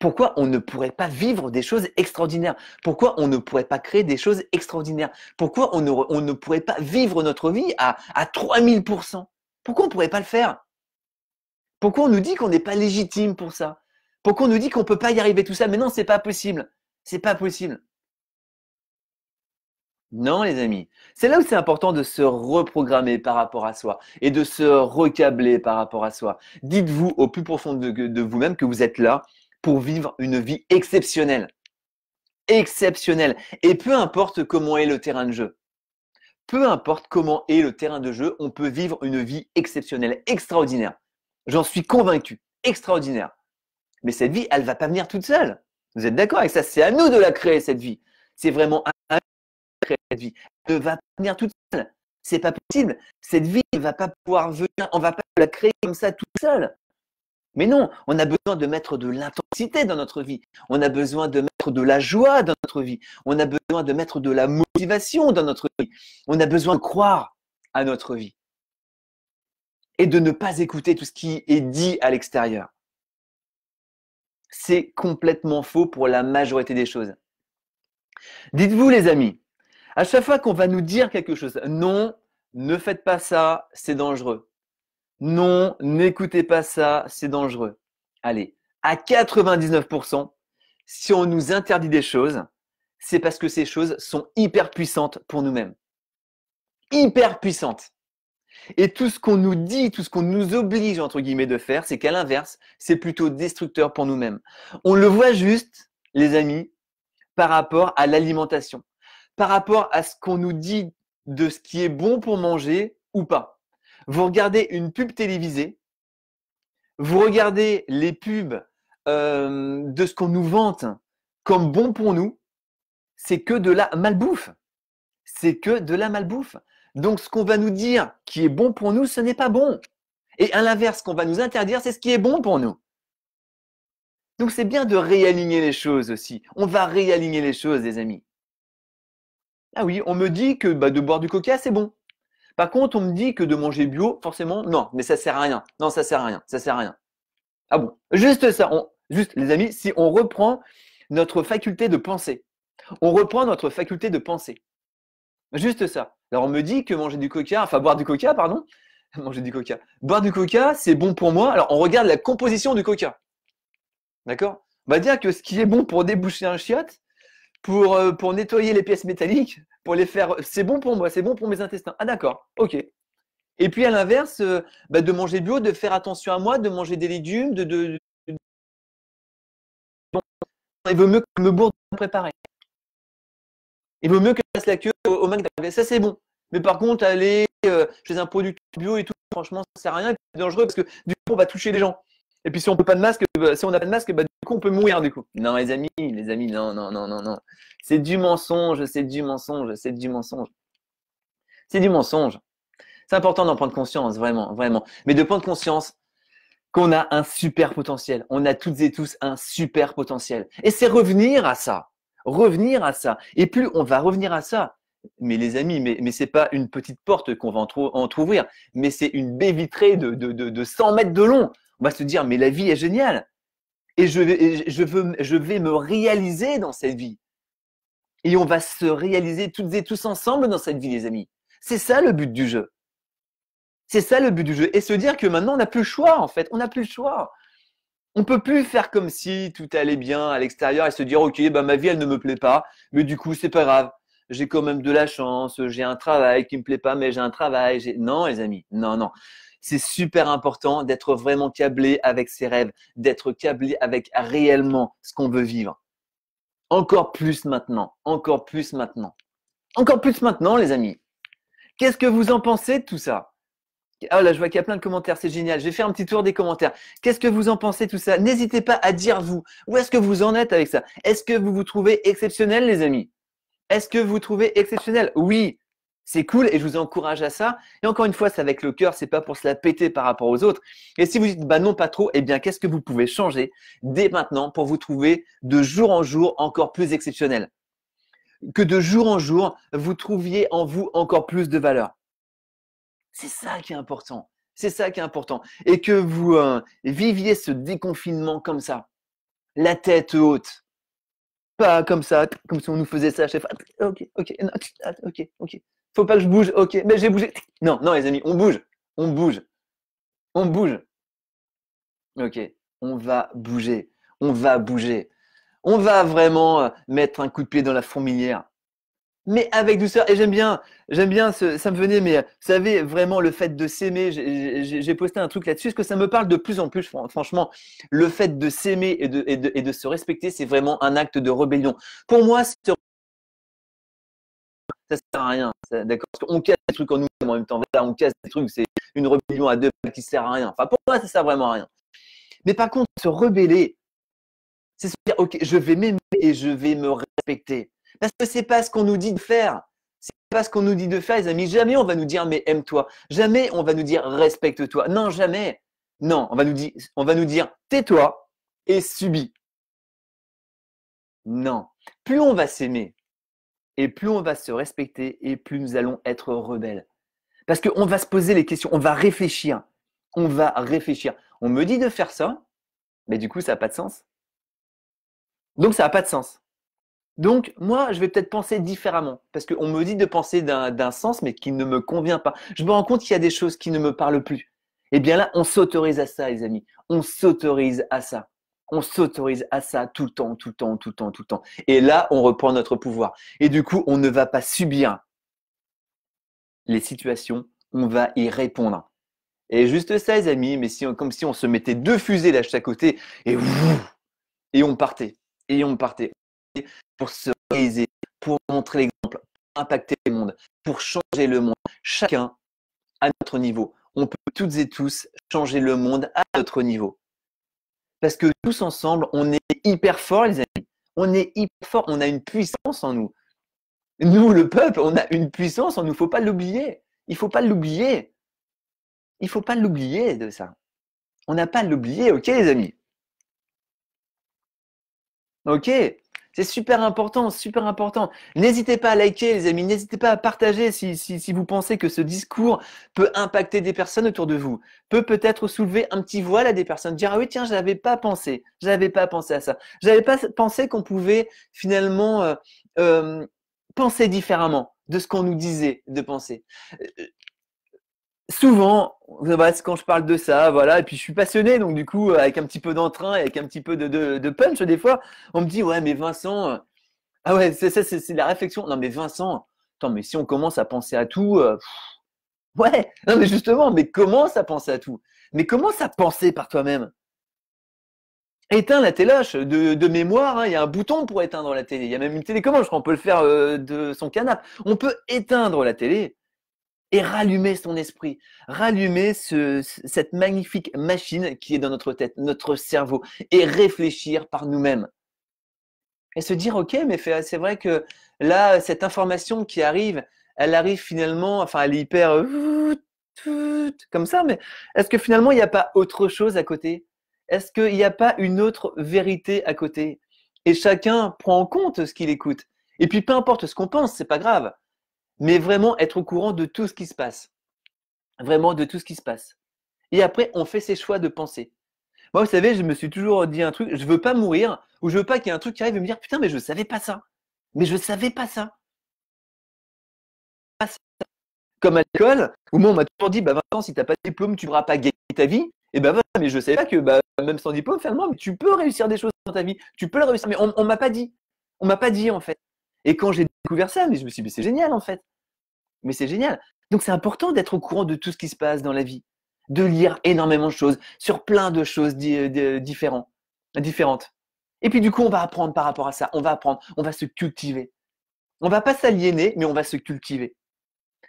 pourquoi on ne pourrait pas vivre des choses extraordinaires Pourquoi on ne pourrait pas créer des choses extraordinaires Pourquoi on ne, pourrait pas vivre notre vie à, 3000% Pourquoi on ne pourrait pas le faire Pourquoi on nous dit qu'on n'est pas légitime pour ça Pourquoi on nous dit qu'on ne peut pas y arriver tout ça Mais non, c'est pas possible. C'est pas possible. Non, les amis. C'est là où c'est important de se reprogrammer par rapport à soi et de se recabler par rapport à soi. Dites-vous au plus profond de vous-même que vous êtes là, pour vivre une vie exceptionnelle. Exceptionnelle. Et peu importe comment est le terrain de jeu. Peu importe comment est le terrain de jeu, on peut vivre une vie exceptionnelle, extraordinaire. J'en suis convaincu, extraordinaire. Mais cette vie, elle ne va pas venir toute seule. Vous êtes d'accord avec ça C'est à nous de la créer, cette vie. C'est vraiment à nous de la créer cette vie. Elle ne va pas venir toute seule. Ce n'est pas possible. Cette vie ne va pas pouvoir venir. On ne va pas la créer comme ça toute seule. Mais non, on a besoin de mettre de l'intensité dans notre vie. On a besoin de mettre de la joie dans notre vie. On a besoin de mettre de la motivation dans notre vie. On a besoin de croire à notre vie. Et de ne pas écouter tout ce qui est dit à l'extérieur. C'est complètement faux pour la majorité des choses. Dites-vous les amis, à chaque fois qu'on va nous dire quelque chose, non, ne faites pas ça, c'est dangereux. Non, n'écoutez pas ça, c'est dangereux. Allez, à 99%, si on nous interdit des choses, c'est parce que ces choses sont hyper puissantes pour nous-mêmes. Hyper puissantes. Et tout ce qu'on nous dit, tout ce qu'on nous oblige, entre guillemets, de faire, c'est qu'à l'inverse, c'est plutôt destructeur pour nous-mêmes. On le voit juste, les amis, par rapport à l'alimentation, par rapport à ce qu'on nous dit de ce qui est bon pour manger ou pas vous regardez une pub télévisée, vous regardez les pubs euh, de ce qu'on nous vante comme bon pour nous, c'est que de la malbouffe. C'est que de la malbouffe. Donc ce qu'on va nous dire qui est bon pour nous, ce n'est pas bon. Et à l'inverse, ce qu'on va nous interdire, c'est ce qui est bon pour nous. Donc c'est bien de réaligner les choses aussi. On va réaligner les choses, les amis. Ah oui, on me dit que bah, de boire du coca, c'est bon. Par contre, on me dit que de manger bio, forcément, non, mais ça sert à rien. Non, ça sert à rien. Ça sert à rien. Ah bon Juste ça. juste, les amis, si on reprend notre faculté de penser, on reprend notre faculté de penser. Juste ça. Alors, on me dit que manger du coca, enfin, boire du coca, pardon, manger du coca, boire du coca, c'est bon pour moi. Alors, on regarde la composition du coca. D'accord On va dire que ce qui est bon pour déboucher un chiotte, pour, euh, pour nettoyer les pièces métalliques, pour les faire. C'est bon pour moi, c'est bon pour mes intestins. Ah d'accord, ok. Et puis à l'inverse, euh, bah, de manger bio, de faire attention à moi, de manger des légumes, de. de, il vaut mieux que me bourre de préparer. Il vaut mieux que je fasse la queue au, au Ça c'est bon. Mais par contre, aller euh, chez un produit bio et tout, franchement, ça sert à rien. C'est dangereux parce que du coup, on va toucher les gens. Et puis si on peut pas de masque, bah, si on n'a pas de masque, bah, du coup on peut mourir du coup. Non les amis, les amis, non, non, non, non, non. C'est du mensonge, c'est du mensonge, c'est du mensonge. C'est du mensonge. C'est important d'en prendre conscience, vraiment, vraiment. Mais de prendre conscience qu'on a un super potentiel. On a toutes et tous un super potentiel. Et c'est revenir à ça. Revenir à ça. Et plus on va revenir à ça, mais les amis, mais, mais n'est pas une petite porte qu'on va entrouvrir, mais c'est une baie vitrée de, de, de 100 mètres de long on va se dire, mais la vie est géniale. Et je vais, je, veux, je vais me réaliser dans cette vie. Et on va se réaliser toutes et tous ensemble dans cette vie, les amis. C'est ça le but du jeu. C'est ça le but du jeu. Et se dire que maintenant, on n'a plus le choix, en fait. On n'a plus le choix. On peut plus faire comme si tout allait bien à l'extérieur et se dire, OK, bah, ma vie, elle ne me plaît pas. Mais du coup, c'est pas grave. J'ai quand même de la chance. J'ai un travail qui me plaît pas, mais j'ai un travail. Non, les amis. Non, non c'est super important d'être vraiment câblé avec ses rêves, d'être câblé avec réellement ce qu'on veut vivre. Encore plus maintenant, encore plus maintenant. Encore plus maintenant, les amis. Qu'est-ce que vous en pensez de tout ça ah là, je vois qu'il y a plein de commentaires, c'est génial. Je vais faire un petit tour des commentaires. Qu'est-ce que vous en pensez de tout ça N'hésitez pas à dire vous. Où est-ce que vous en êtes avec ça Est-ce que vous vous trouvez exceptionnel, les amis Est-ce que vous vous trouvez exceptionnel Oui, c'est cool et je vous encourage à ça. Et encore une fois, c'est avec le cœur, c'est pas pour se la péter par rapport aux autres. Et si vous dites bah non pas trop, eh bien qu'est-ce que vous pouvez changer dès maintenant pour vous trouver de jour en jour encore plus exceptionnel Que de jour en jour, vous trouviez en vous encore plus de valeur. C'est ça qui est important. C'est ça qui est important. Et que vous euh, viviez ce déconfinement comme ça, la tête haute pas comme ça, comme si on nous faisait ça à chaque fois. Ok, ok, ok, ok. Faut pas que je bouge. Ok, mais j'ai bougé. Non, non, les amis, on bouge. On bouge. On bouge. Ok, on va bouger. On va bouger. On va vraiment euh, mettre un coup de pied dans la fourmilière. Mais avec douceur. Et j'aime bien, j'aime bien, ça me venait, mais euh, vous savez, vraiment, le fait de s'aimer, j'ai posté un truc là-dessus, parce que ça me parle de plus en plus, franchement. Le fait de s'aimer et de, se respecter, c'est vraiment un acte de rébellion. Pour moi, c'est ça sert à rien. D'accord qu'on casse des trucs en nous en même temps. Là, on casse des trucs, c'est une rébellion à deux balles qui sert à rien. Enfin, pour moi, ça sert vraiment à rien. Mais par contre, se rebeller, c'est se dire, OK, je vais m'aimer et je vais me respecter. Parce que c'est pas ce qu'on nous dit de faire. C'est pas ce qu'on nous dit de faire, les amis. Jamais on va nous dire, mais aime-toi. Jamais on va nous dire, respecte-toi. Non, jamais. Non, on va nous dire, on va nous dire, tais-toi et subis. Non. Plus on va s'aimer, et plus on va se respecter et plus nous allons être rebelles. Parce qu'on va se poser les questions, on va réfléchir. On va réfléchir. On me dit de faire ça, mais du coup, ça n'a pas de sens. Donc, ça n'a pas de sens. Donc, moi, je vais peut-être penser différemment. Parce qu'on me dit de penser d'un sens, mais qui ne me convient pas. Je me rends compte qu'il y a des choses qui ne me parlent plus. Eh bien là, on s'autorise à ça, les amis. On s'autorise à ça. On s'autorise à ça tout le temps, tout le temps, tout le temps, tout le temps. Et là, on reprend notre pouvoir. Et du coup, on ne va pas subir les situations, on va y répondre. Et juste ça, les amis, mais si comme si on se mettait deux fusées de chaque côté et, et on partait, et on partait pour se réaliser, pour montrer l'exemple, pour impacter le monde, pour changer le monde. Chacun à notre niveau. On peut toutes et tous changer le monde à notre niveau. Parce que tous ensemble, on est hyper fort, les amis. On est hyper fort, on a une puissance en nous. Nous, le peuple, on a une puissance en nous. Il ne faut pas l'oublier. Il ne faut pas l'oublier. Il ne faut pas l'oublier de ça. On n'a pas l'oublier, ok, les amis Ok c'est super important, super important. N'hésitez pas à liker, les amis. N'hésitez pas à partager si, si, vous pensez que ce discours peut impacter des personnes autour de vous. Peut peut-être soulever un petit voile à des personnes. Dire, ah oui, tiens, j'avais pas pensé. J'avais pas pensé à ça. J'avais pas pensé qu'on pouvait finalement euh, euh, penser différemment de ce qu'on nous disait de penser. Euh, souvent, quand je parle de ça, voilà, et puis je suis passionné, donc du coup, avec un petit peu d'entrain et avec un petit peu de, de, punch, des fois, on me dit, ouais, mais Vincent, euh, ah ouais, c'est ça, c'est la réflexion. Non, mais Vincent, attends, mais si on commence à penser à tout, euh, ouais, non, mais justement, mais commence à penser à tout. Mais commence à penser par toi-même. Éteins la téloche de, de mémoire, hein, il y a un bouton pour éteindre la télé. Il y a même une télécommande, je crois, on peut le faire euh, de son canapé. On peut éteindre la télé et rallumer son esprit, rallumer cette magnifique machine qui est dans notre tête, notre cerveau, et réfléchir par nous-mêmes. Et se dire, ok, mais c'est vrai que là, cette information qui arrive, elle arrive finalement, enfin, elle est hyper euh, comme ça, mais est-ce que finalement, il n'y a pas autre chose à côté Est-ce qu'il n'y a pas une autre vérité à côté Et chacun prend en compte ce qu'il écoute. Et puis, peu importe ce qu'on pense, c'est pas grave mais vraiment être au courant de tout ce qui se passe. Vraiment de tout ce qui se passe. Et après, on fait ses choix de pensée. Moi, vous savez, je me suis toujours dit un truc, je veux pas mourir, ou je veux pas qu'il y ait un truc qui arrive et me dire, putain, mais je ne savais pas ça. Mais je ne savais pas ça. Comme à l'école, où moi, on m'a toujours dit, bah Vincent, si t'as pas de diplôme, tu ne pourras pas gagner ta vie. Et ben voilà, mais je savais pas que bah, même sans diplôme, finalement, mais tu peux réussir des choses dans ta vie. Tu peux le réussir. Mais on, on m'a pas dit. On m'a pas dit, en fait. Et quand j'ai découvert ça, mais je me suis dit, c'est génial en fait. Mais c'est génial. Donc c'est important d'être au courant de tout ce qui se passe dans la vie, de lire énormément de choses sur plein de choses euh, différentes. Et puis du coup, on va apprendre par rapport à ça. On va apprendre, on va se cultiver. On va pas s'aliéner, mais on va se cultiver.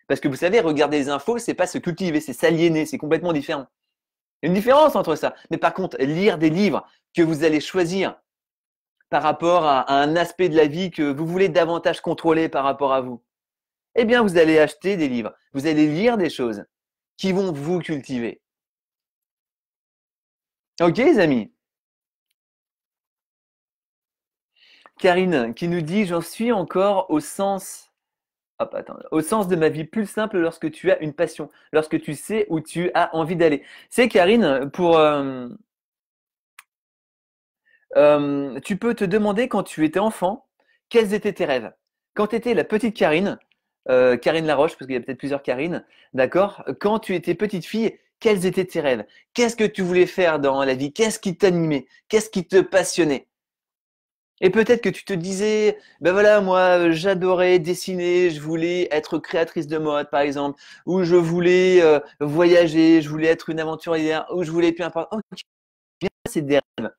Parce que vous savez, regarder les infos, c'est pas se cultiver, c'est s'aliéner, c'est complètement différent. Il y a une différence entre ça. Mais par contre, lire des livres que vous allez choisir par rapport à, un aspect de la vie que vous voulez davantage contrôler par rapport à vous, eh bien, vous allez acheter des livres, vous allez lire des choses qui vont vous cultiver. Ok, les amis Karine qui nous dit J'en suis encore au sens. au sens de ma vie plus simple lorsque tu as une passion, lorsque tu sais où tu as envie d'aller. C'est Karine, pour, euh, euh, tu peux te demander quand tu étais enfant, quels étaient tes rêves Quand tu étais la petite Karine, euh, Karine Laroche, parce qu'il y a peut-être plusieurs Karines, d'accord Quand tu étais petite fille, quels étaient tes rêves Qu'est-ce que tu voulais faire dans la vie Qu'est-ce qui t'animait Qu'est-ce qui te passionnait et peut-être que tu te disais, ben voilà, moi, j'adorais dessiner, je voulais être créatrice de mode, par exemple, ou je voulais euh, voyager, je voulais être une aventurière, ou je voulais, peu importe. bien, c'est des rêves.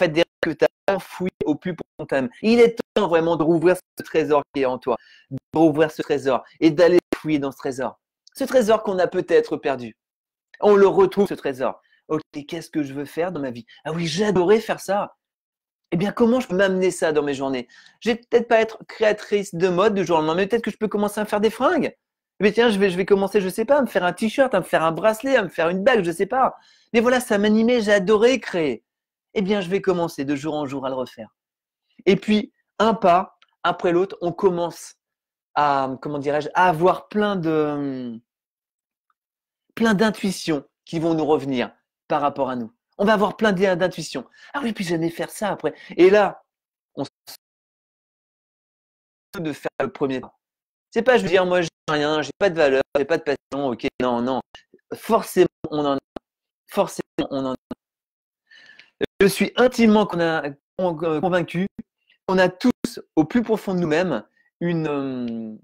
En des que tu fouillé au plus profond Il est temps vraiment de rouvrir ce trésor qui est en toi, de rouvrir ce trésor et d'aller fouiller dans ce trésor. Ce trésor qu'on a peut-être perdu. On le retrouve, ce trésor. Ok, qu'est-ce que je veux faire dans ma vie Ah oui, j'adorais faire ça. Eh bien, comment je peux m'amener ça dans mes journées Je vais peut-être pas être créatrice de mode du jour au lendemain, mais peut-être que je peux commencer à me faire des fringues. Mais eh tiens, je vais, je vais commencer, je ne sais pas, à me faire un t-shirt, à me faire un bracelet, à me faire une bague, je sais pas. Mais voilà, ça m'animait, j'adorais créer eh bien, je vais commencer de jour en jour à le refaire. Et puis, un pas après l'autre, on commence à, comment dirais-je, à avoir plein de, plein d'intuitions qui vont nous revenir par rapport à nous. On va avoir plein d'intuitions. Ah oui, puis j'aimais faire ça après. Et là, on se de faire le premier pas. C'est pas je veux dire moi j'ai rien, j'ai pas de valeur, j'ai pas de passion, ok, non, non. Forcément on en a. Forcément on en a. Je suis intimement euh, convaincu qu'on a tous, au plus profond de nous-mêmes, une, euh,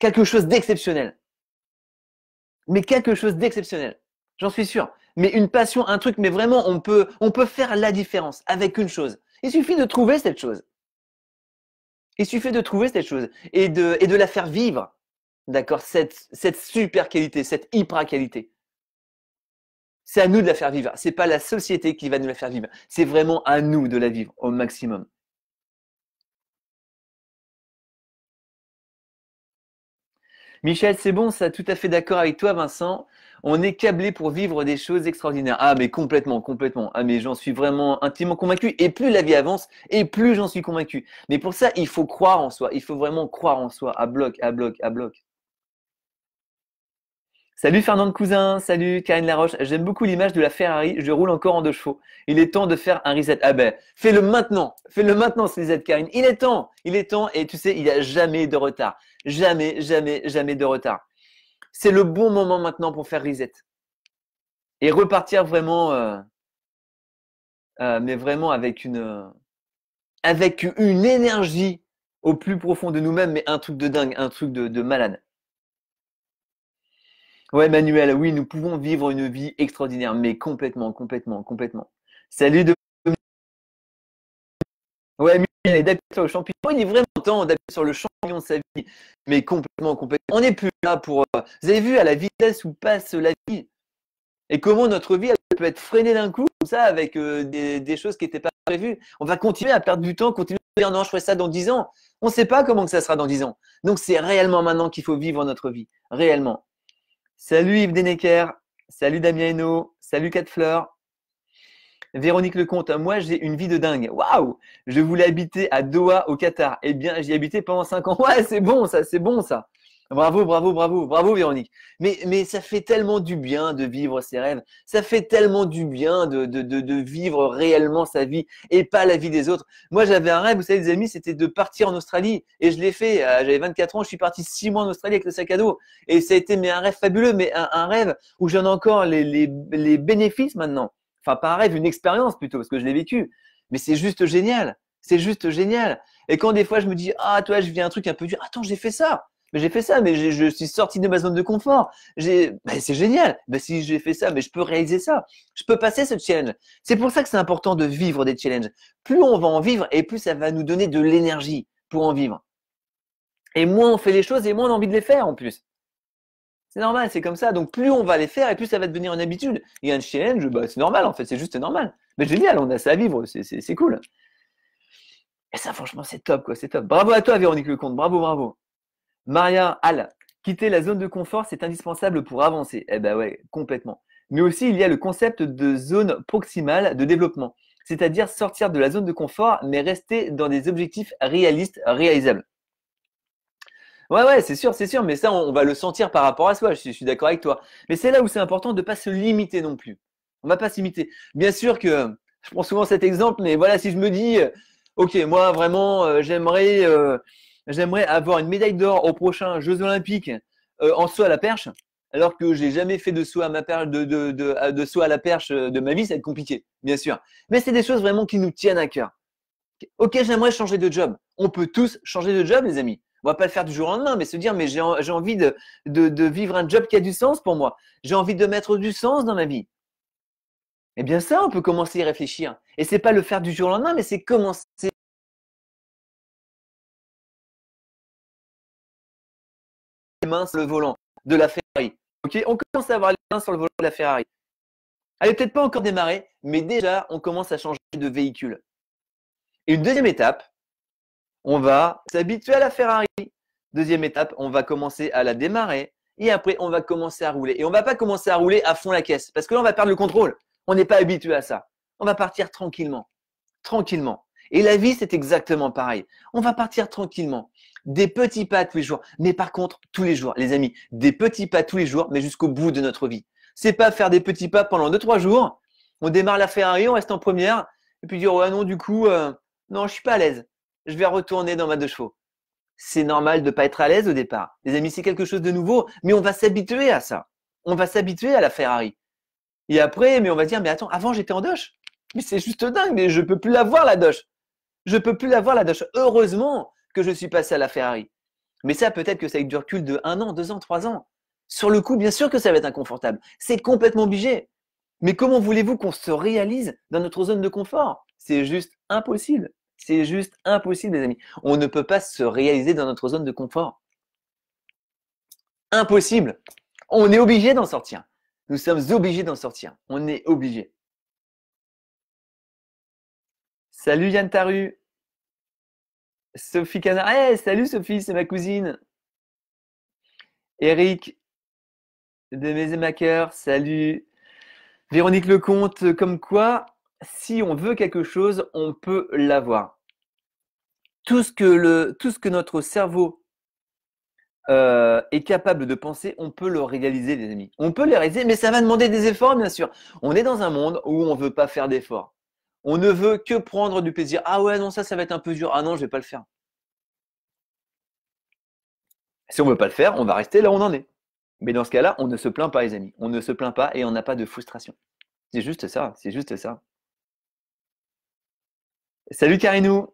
quelque chose d'exceptionnel. Mais quelque chose d'exceptionnel. J'en suis sûr. Mais une passion, un truc, mais vraiment, on peut, on peut faire la différence avec une chose. Il suffit de trouver cette chose. Il suffit de trouver cette chose et de, et de la faire vivre. D'accord cette, cette super qualité, cette hyper qualité. C'est à nous de la faire vivre. Ce n'est pas la société qui va nous la faire vivre. C'est vraiment à nous de la vivre au maximum. Michel, c'est bon, ça, tout à fait d'accord avec toi, Vincent. On est câblé pour vivre des choses extraordinaires. Ah, mais complètement, complètement. Ah, mais j'en suis vraiment intimement convaincu. Et plus la vie avance, et plus j'en suis convaincu. Mais pour ça, il faut croire en soi. Il faut vraiment croire en soi, à bloc, à bloc, à bloc. Salut Fernand Cousin, salut Karine Laroche. J'aime beaucoup l'image de la Ferrari, je roule encore en deux chevaux. Il est temps de faire un reset. Ah ben, fais-le maintenant, fais-le maintenant ce reset Karine. Il est temps, il est temps et tu sais, il n'y a jamais de retard. Jamais, jamais, jamais de retard. C'est le bon moment maintenant pour faire reset. Et repartir vraiment, euh, euh, mais vraiment avec une, euh, avec une énergie au plus profond de nous-mêmes, mais un truc de dingue, un truc de malade. Ouais, Manuel, oui, nous pouvons vivre une vie extraordinaire, mais complètement, complètement, complètement. Salut de. Ouais, il est d'appuyer sur le champignon. Il est vraiment temps d'appuyer sur le champion de sa vie, mais complètement, complètement. On n'est plus là pour. Euh, vous avez vu à la vitesse où passe la vie et comment notre vie elle peut être freinée d'un coup, comme ça, avec euh, des, choses qui n'étaient pas prévues. On va continuer à perdre du temps, continuer à dire non, je ferai ça dans 10 ans. On ne sait pas comment que ça sera dans 10 ans. Donc c'est réellement maintenant qu'il faut vivre notre vie, réellement. Salut Yves Denecker, salut Damien Hainaut, salut fleurs. Véronique Lecomte, moi j'ai une vie de dingue. Waouh Je voulais habiter à Doha au Qatar. Eh bien, j'y habitais pendant 5 ans. Ouais, c'est bon ça, c'est bon ça. Bravo, bravo, bravo, bravo Véronique. Mais, mais ça fait tellement du bien de vivre ses rêves. Ça fait tellement du bien de, de, de, vivre réellement sa vie et pas la vie des autres. Moi, j'avais un rêve, vous savez, les amis, c'était de partir en Australie. Et je l'ai fait. Euh, j'avais 24 ans, je suis parti 6 mois en Australie avec le sac à dos. Et ça a été mais un rêve fabuleux, mais un, rêve où j'en ai encore les, les, les bénéfices maintenant. Enfin, pas un rêve, une expérience plutôt, parce que je l'ai vécu. Mais c'est juste génial. C'est juste génial. Et quand des fois je me dis, ah, toi, je vis un truc un peu dur. Attends, j'ai fait ça mais j'ai fait ça, mais je suis sorti de ma zone de confort. c'est génial. si j'ai fait ça, mais je peux réaliser ça. Je peux passer ce challenge. C'est pour ça que c'est important de vivre des challenges. Plus on va en vivre et plus ça va nous donner de l'énergie pour en vivre. Et moins on fait les choses et moins on a envie de les faire en plus. C'est normal, c'est comme ça. Donc plus on va les faire et plus ça va devenir une habitude. Il y a un challenge, bah, c'est normal en fait, c'est juste normal. Mais génial, on a ça à vivre, c'est cool. Et ça, franchement, c'est top, quoi, c'est top. Bravo à toi, Véronique Lecomte, bravo, bravo. Maria Al, quitter la zone de confort, c'est indispensable pour avancer. Eh ben ouais, complètement. Mais aussi, il y a le concept de zone proximale de développement, c'est-à-dire sortir de la zone de confort, mais rester dans des objectifs réalistes, réalisables. Ouais, ouais, c'est sûr, c'est sûr, mais ça, on va le sentir par rapport à soi, je suis, d'accord avec toi. Mais c'est là où c'est important de ne pas se limiter non plus. On ne va pas s'imiter. Bien sûr que, je prends souvent cet exemple, mais voilà, si je me dis, euh, ok, moi vraiment, euh, j'aimerais... Euh, j'aimerais avoir une médaille d'or aux prochains Jeux Olympiques euh, en saut à la perche, alors que je n'ai jamais fait de saut à ma perche, de, à la perche euh, de ma vie, ça va être compliqué, bien sûr. Mais c'est des choses vraiment qui nous tiennent à cœur. Ok, j'aimerais changer de job. On peut tous changer de job, les amis. On va pas le faire du jour au lendemain, mais se dire, mais j'ai envie de, vivre un job qui a du sens pour moi. J'ai envie de mettre du sens dans ma vie. Eh bien ça, on peut commencer à y réfléchir. Et c'est pas le faire du jour au lendemain, mais c'est commencer les mains sur le volant de la Ferrari. on commence à avoir les mains sur le volant de la Ferrari. Elle n'est peut-être pas encore démarrée, mais déjà, on commence à changer de véhicule. Et une deuxième étape, on va s'habituer à la Ferrari. Deuxième étape, on va commencer à la démarrer. Et après, on va commencer à rouler. Et on va pas commencer à rouler à fond la caisse, parce que là, on va perdre le contrôle. On n'est pas habitué à ça. On va partir tranquillement. Tranquillement. Et la vie, c'est exactement pareil. On va partir tranquillement. Des petits pas tous les jours. Mais par contre, tous les jours, les amis, des petits pas tous les jours, mais jusqu'au bout de notre vie. C'est pas faire des petits pas pendant 2-3 jours. On démarre la Ferrari, on reste en première, et puis dire, ouais, non, du coup, euh, non, je suis pas à l'aise. Je vais retourner dans ma deux chevaux. C'est normal de pas être à l'aise au départ. Les amis, c'est quelque chose de nouveau, mais on va s'habituer à ça. On va s'habituer à la Ferrari. Et après, mais on va dire, mais attends, avant j'étais en doche. Mais c'est juste dingue, mais je peux plus l'avoir la doche. Je peux plus voir la doche. Heureusement que je suis passé à la Ferrari. Mais ça, peut-être que ça a eu du recul de un an, deux ans, trois ans. Sur le coup, bien sûr que ça va être inconfortable. C'est complètement obligé. Mais comment voulez-vous qu'on se réalise dans notre zone de confort C'est juste impossible. C'est juste impossible, les amis. On ne peut pas se réaliser dans notre zone de confort. Impossible. On est obligé d'en sortir. Nous sommes obligés d'en sortir. On est obligé. Salut Yann Taru. Sophie Canard. Eh, salut Sophie, c'est ma cousine. Eric de Mesemaker, salut. Véronique Lecomte, comme quoi, si on veut quelque chose, on peut l'avoir. Tout, ce que le, tout ce que notre cerveau euh, est capable de penser, on peut le réaliser, les amis. On peut le réaliser, mais ça va demander des efforts, bien sûr. On est dans un monde où on ne veut pas faire d'efforts. On ne veut que prendre du plaisir. Ah ouais, non, ça, ça va être un peu dur. Ah non, je ne vais pas le faire. Si on ne veut pas le faire, on va rester là où on en est. Mais dans ce cas-là, on ne se plaint pas, les amis. On ne se plaint pas et on n'a pas de frustration. C'est juste ça, c'est juste ça. Salut Carinou,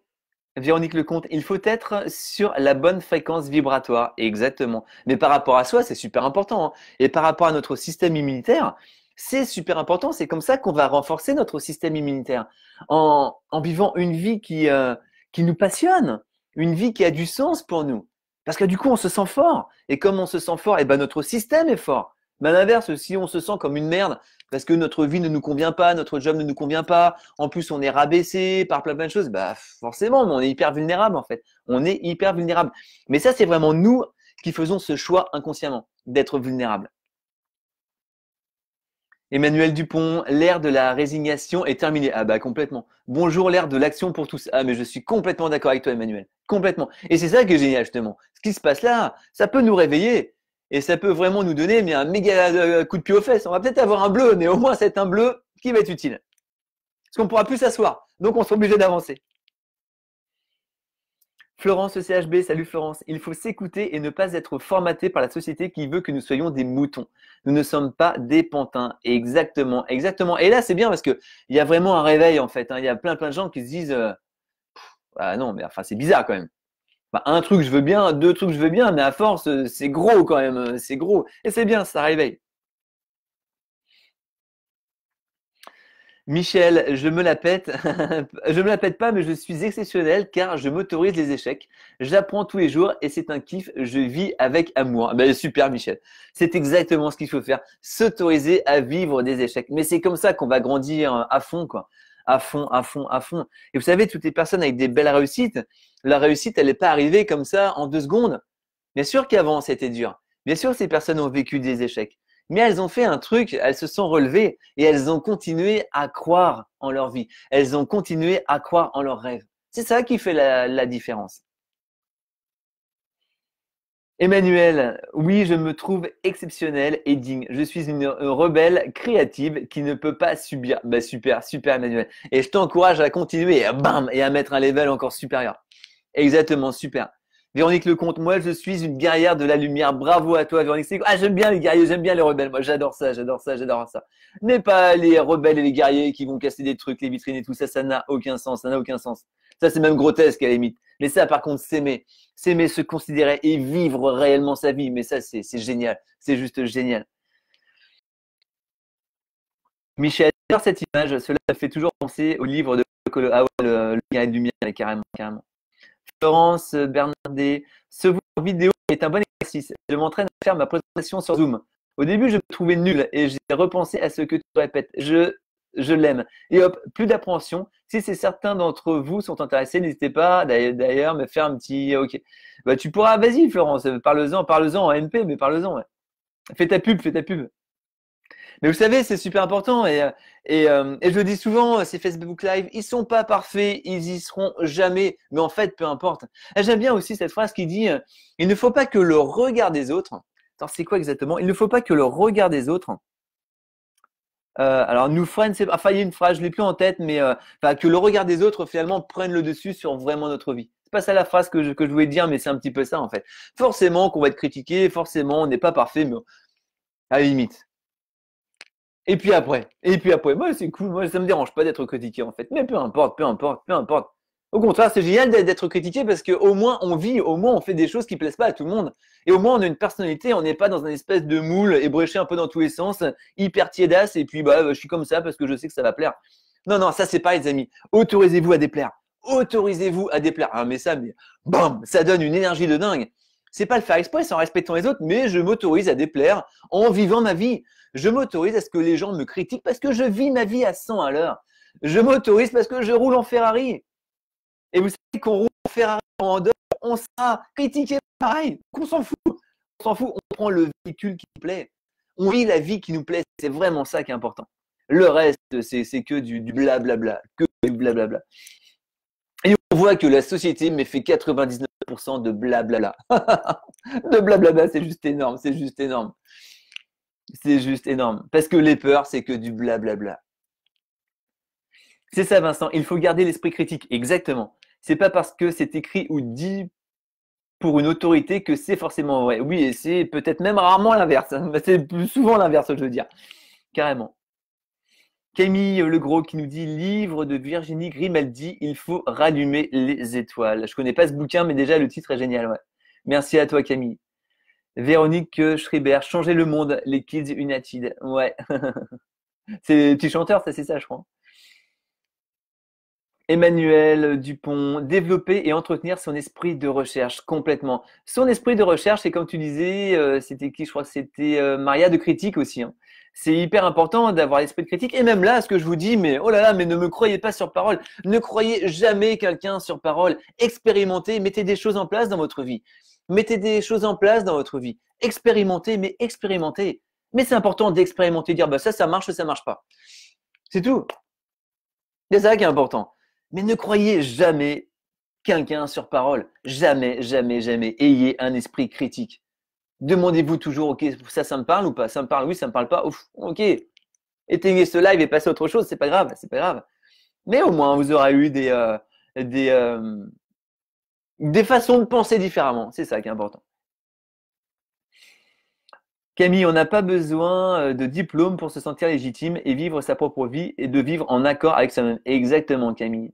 Véronique Lecomte. Il faut être sur la bonne fréquence vibratoire, exactement. Mais par rapport à soi, c'est super important. Hein. Et par rapport à notre système immunitaire, c'est super important. C'est comme ça qu'on va renforcer notre système immunitaire en, vivant une vie qui, euh, qui nous passionne, une vie qui a du sens pour nous. Parce que du coup, on se sent fort. Et comme on se sent fort, eh ben, notre système est fort. Mais ben, à l'inverse, si on se sent comme une merde parce que notre vie ne nous convient pas, notre job ne nous convient pas, en plus on est rabaissé par plein plein de choses, bah forcément, on est hyper vulnérable en fait. On est hyper vulnérable. Mais ça, c'est vraiment nous qui faisons ce choix inconsciemment d'être vulnérable. Emmanuel Dupont, l'ère de la résignation est terminée. Ah bah complètement. Bonjour l'ère de l'action pour tous. Ah mais je suis complètement d'accord avec toi Emmanuel. Complètement. Et c'est ça qui est génial justement. Ce qui se passe là, ça peut nous réveiller et ça peut vraiment nous donner mais un méga euh, coup de pied aux fesses. On va peut-être avoir un bleu, mais au moins c'est un bleu qui va être utile. Parce qu'on pourra plus s'asseoir. Donc on sera obligé d'avancer. Florence CHB, salut Florence. Il faut s'écouter et ne pas être formaté par la société qui veut que nous soyons des moutons. Nous ne sommes pas des pantins. Exactement, exactement. Et là, c'est bien parce que il y a vraiment un réveil en fait. Hein. Il y a plein plein de gens qui se disent, euh, ah non, mais enfin c'est bizarre quand même. Bah, un truc je veux bien, deux trucs je veux bien, mais à force euh, c'est gros quand même, euh, c'est gros. Et c'est bien, ça réveille. Michel, je me la pète. je me la pète pas, mais je suis exceptionnel car je m'autorise les échecs. J'apprends tous les jours et c'est un kiff. Je vis avec amour. Ben, super, Michel. C'est exactement ce qu'il faut faire. S'autoriser à vivre des échecs. Mais c'est comme ça qu'on va grandir hein, à fond, quoi. À fond, à fond, à fond. Et vous savez, toutes les personnes avec des belles réussites, la réussite, elle n'est pas arrivée comme ça en deux secondes. Bien sûr qu'avant, c'était dur. Bien sûr, ces personnes ont vécu des échecs. Mais elles ont fait un truc, elles se sont relevées et elles ont continué à croire en leur vie. Elles ont continué à croire en leurs rêves. C'est ça qui fait la, différence. Emmanuel, oui, je me trouve exceptionnel et digne. Je suis une rebelle créative qui ne peut pas subir. Bah, super, super Emmanuel. Et je t'encourage à continuer à et à mettre un level encore supérieur. Exactement, super. Véronique Lecomte, moi je suis une guerrière de la lumière. Bravo à toi, Véronique. Ah, j'aime bien les guerriers, j'aime bien les rebelles. Moi j'adore ça, j'adore ça, j'adore ça. N'est pas les rebelles et les guerriers qui vont casser des trucs, les vitrines et tout ça, ça n'a aucun sens, ça n'a aucun sens. Ça c'est même grotesque à la limite. Mais ça par contre, s'aimer, s'aimer, se considérer et vivre réellement sa vie. Mais ça c'est génial, c'est juste génial. Michel, cette image, cela fait toujours penser au livre de ah le, le guerrier de lumière, carrément, carrément. Florence euh, Bernardet. Ce vidéo est un bon exercice. Je m'entraîne à faire ma présentation sur Zoom. Au début, je me trouvais nul et j'ai repensé à ce que tu répètes. Je, je l'aime. Et hop, plus d'appréhension. Si c'est certains d'entre vous sont intéressés, n'hésitez pas d'ailleurs me faire un petit OK. Bah, tu pourras, vas-y Florence, parle-en, parle-en en MP, mais parle-en. Fais ta pub, fais ta pub. Mais vous savez, c'est super important. Euh, euh, et, je le dis souvent, ces Facebook Live, ils sont pas parfaits, ils y seront jamais. Mais en fait, peu importe. Ah, j'aime bien aussi cette phrase qui dit, euh, il ne faut pas que le regard des autres. Attends, c'est quoi exactement Il ne faut pas que le regard des autres. alors, nous freine, c'est. Enfin, il y a une phrase, je ne l'ai plus en tête, mais que le regard des autres finalement prenne le dessus sur vraiment notre vie. C'est pas ça la phrase que je, que je voulais dire, mais c'est un petit peu ça en fait. Forcément qu'on va être critiqué, forcément on n'est pas parfait, mais à la limite. Et puis après, et puis après, moi c'est cool, moi ça me dérange pas d'être critiqué en fait. Mais peu importe, peu importe, peu importe. Au contraire, c'est génial d'être critiqué parce qu'au moins on vit, au moins on fait des choses qui plaisent pas à tout le monde. Et au moins on a une personnalité, on n'est pas dans une espèce de moule ébréché un peu dans tous les sens, hyper tiédasse et puis bah je suis comme ça parce que je sais que ça va plaire. Non, non, ça c'est pas les amis. Autorisez-vous à déplaire. Autorisez-vous à déplaire. mais ça, mais bam, ça donne une énergie de dingue. C'est pas le faire exprès, en respectant les autres, mais je m'autorise à déplaire en vivant ma vie. Je m'autorise à ce que les gens me critiquent parce que je vis ma vie à 100 à l'heure. Je m'autorise parce que je roule en Ferrari. Et vous savez qu'on roule en Ferrari en dehors, on sera critiqué pareil. qu'on s'en fout. On s'en fout. On prend le véhicule qui nous plaît. On vit la vie qui nous plaît. C'est vraiment ça qui est important. Le reste, c'est que du blablabla. que du blablabla. et on voit que la société me fait 99% de blablabla. de blablabla, c'est juste énorme, c'est juste énorme. C'est juste énorme. Parce que les peurs, c'est que du blablabla. C'est ça, Vincent. Il faut garder l'esprit critique. Exactement. C'est pas parce que c'est écrit ou dit pour une autorité que c'est forcément vrai. Oui, et c'est peut-être même rarement l'inverse. Hein. Bah, c'est plus souvent l'inverse, je veux dire. Carrément. Camille euh, Legros qui nous dit Livre de Virginie Grimaldi, il faut rallumer les étoiles. Je connais pas ce bouquin, mais déjà le titre est génial. Merci à toi, Camille. Véronique euh, Schreiber, changer le monde, les Kids United. Ouais. c'est petit chanteur, ça, c'est ça, je crois. Emmanuel Dupont, développer et entretenir son esprit de recherche complètement. Son esprit de recherche, et comme tu disais, euh, c'était qui Je crois c'était euh, Maria de critique aussi. Hein. C'est hyper important d'avoir l'esprit de critique. Et même là, ce que je vous dis, mais oh là là, mais ne me croyez pas sur parole. Ne croyez jamais quelqu'un sur parole. Expérimentez, mettez des choses en place dans votre vie. Mettez des choses en place dans votre vie. Expérimentez, mais expérimentez. Mais c'est important d'expérimenter, de dire bah, ça, ça marche, ou ça ne marche pas. C'est tout. C'est ça qui est important. Mais ne croyez jamais quelqu'un sur parole. Jamais, jamais, jamais. Ayez un esprit critique. Demandez-vous toujours, ok, ça, ça me parle ou pas Ça me parle, oui, ça me parle pas. ok. Éteignez ce live et passez à autre chose, c'est pas grave, c'est pas grave. Mais au moins, vous aurez eu des, euh, des, euh, des façons de penser différemment. C'est ça qui est important. Camille, on n'a pas besoin euh, de diplôme pour se sentir légitime et vivre sa propre vie et de vivre en accord avec soi-même. Exactement, Camille.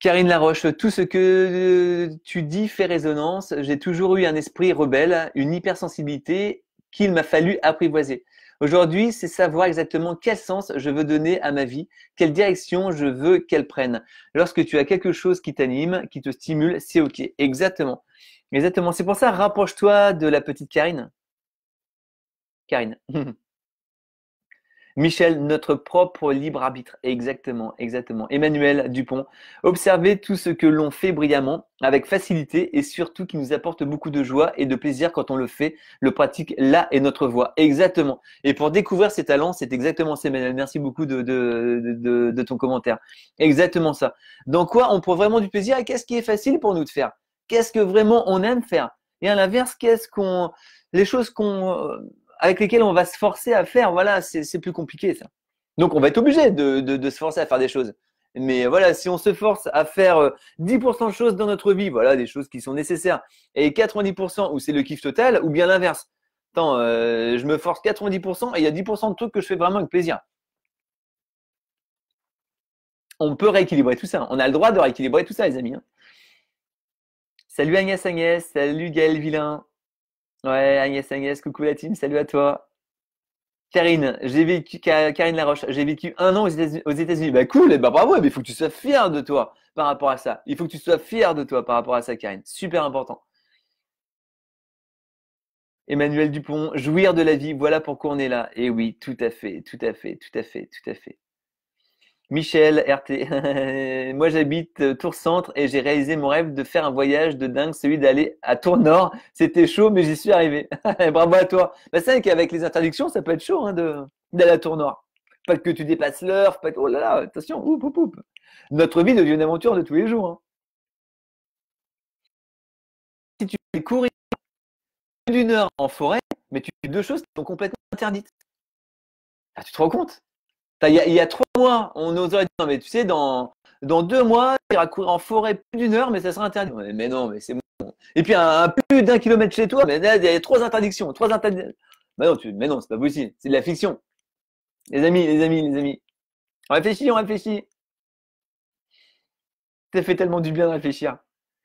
Karine Laroche, tout ce que euh, tu dis fait résonance. J'ai toujours eu un esprit rebelle, une hypersensibilité qu'il m'a fallu apprivoiser. Aujourd'hui, c'est savoir exactement quel sens je veux donner à ma vie, quelle direction je veux qu'elle prenne. Lorsque tu as quelque chose qui t'anime, qui te stimule, c'est OK. Exactement. Exactement. C'est pour ça, rapproche-toi de la petite Karine. Karine. Michel, notre propre libre arbitre. Exactement, exactement. Emmanuel Dupont, observez tout ce que l'on fait brillamment, avec facilité et surtout qui nous apporte beaucoup de joie et de plaisir quand on le fait, le pratique là est notre voie. Exactement. Et pour découvrir ses talents, c'est exactement ça, Emmanuel. Merci beaucoup de, de, de, de, ton commentaire. Exactement ça. Dans quoi on prend vraiment du plaisir et qu'est-ce qui est facile pour nous de faire Qu'est-ce que vraiment on aime faire Et à l'inverse, qu'est-ce qu'on. Les choses qu'on avec lesquels on va se forcer à faire. Voilà, c'est plus compliqué ça. Donc on va être obligé de, se forcer à faire des choses. Mais euh, voilà, si on se force à faire 10% euh, de choses dans notre vie, voilà, des choses qui sont nécessaires, et 90% où c'est le kiff total, ou bien l'inverse. Attends, euh, je me force 90% et il y a 10% de trucs que je fais vraiment avec plaisir. On peut rééquilibrer tout ça. On a le droit de rééquilibrer tout ça, les amis. Hein. Salut Agnès Agnès, salut Gaël Vilain. Ouais, Agnès, Agnès, coucou la team, salut à toi. Karine, j'ai vécu, Karine Laroche, j'ai vécu un an aux États-Unis. Bah cool, bah bravo, eh, mais il faut que tu sois fier de toi par rapport à ça. Il faut que tu sois fier de toi par rapport à ça, Karine. Super important. Emmanuel Dupont, jouir de la vie, voilà pourquoi on est là. Et eh oui, tout à fait, tout à fait, tout à fait, tout à fait. Michel, RT. Moi, j'habite euh, Tour Centre et j'ai réalisé mon rêve de faire un voyage de dingue, celui d'aller à Tour Nord. C'était chaud, mais j'y suis arrivé. Bravo à toi. Bah, c'est vrai qu'avec les interdictions, ça peut être chaud hein, d'aller à Tour Nord. Pas que tu dépasses l'heure, pas que... Oh là là, attention, oup, oup, oup. Notre vie devient une aventure de tous les jours. Hein. Si tu fais courir d'une heure en forêt, mais tu fais deux choses qui sont complètement interdites. Ah, tu te rends compte il y, a trois mois, on oserait dire, non, mais tu sais, dans, deux mois, tu iras courir en forêt plus d'une heure, mais ça sera interdit. Mais, non, mais c'est bon. Et puis, un, plus d'un kilomètre chez toi, mais il y a trois interdictions, trois interdictions. Bah non, mais non, c'est pas possible. C'est de la fiction. Les amis, les amis, les amis. On réfléchit, on réfléchit. Ça fait tellement du bien de réfléchir.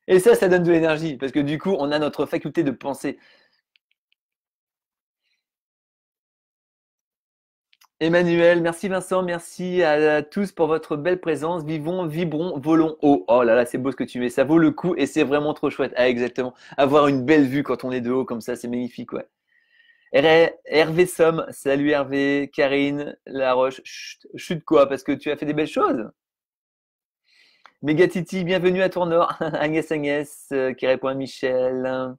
Et ça, ça donne de l'énergie, parce que du coup, on a notre faculté de penser. Emmanuel, merci Vincent, merci à tous pour votre belle présence. Vivons, vibrons, volons haut. Oh là là, c'est beau ce que tu mets, ça vaut le coup et c'est vraiment trop chouette. Ah exactement, avoir une belle vue quand on est de haut comme ça, c'est magnifique, ouais. Hervé Somme, salut Hervé, Karine, Laroche, chute quoi, parce que tu as fait des belles choses. Titi, bienvenue à Tourneur. Agnès Agnès euh, qui répond à Michel.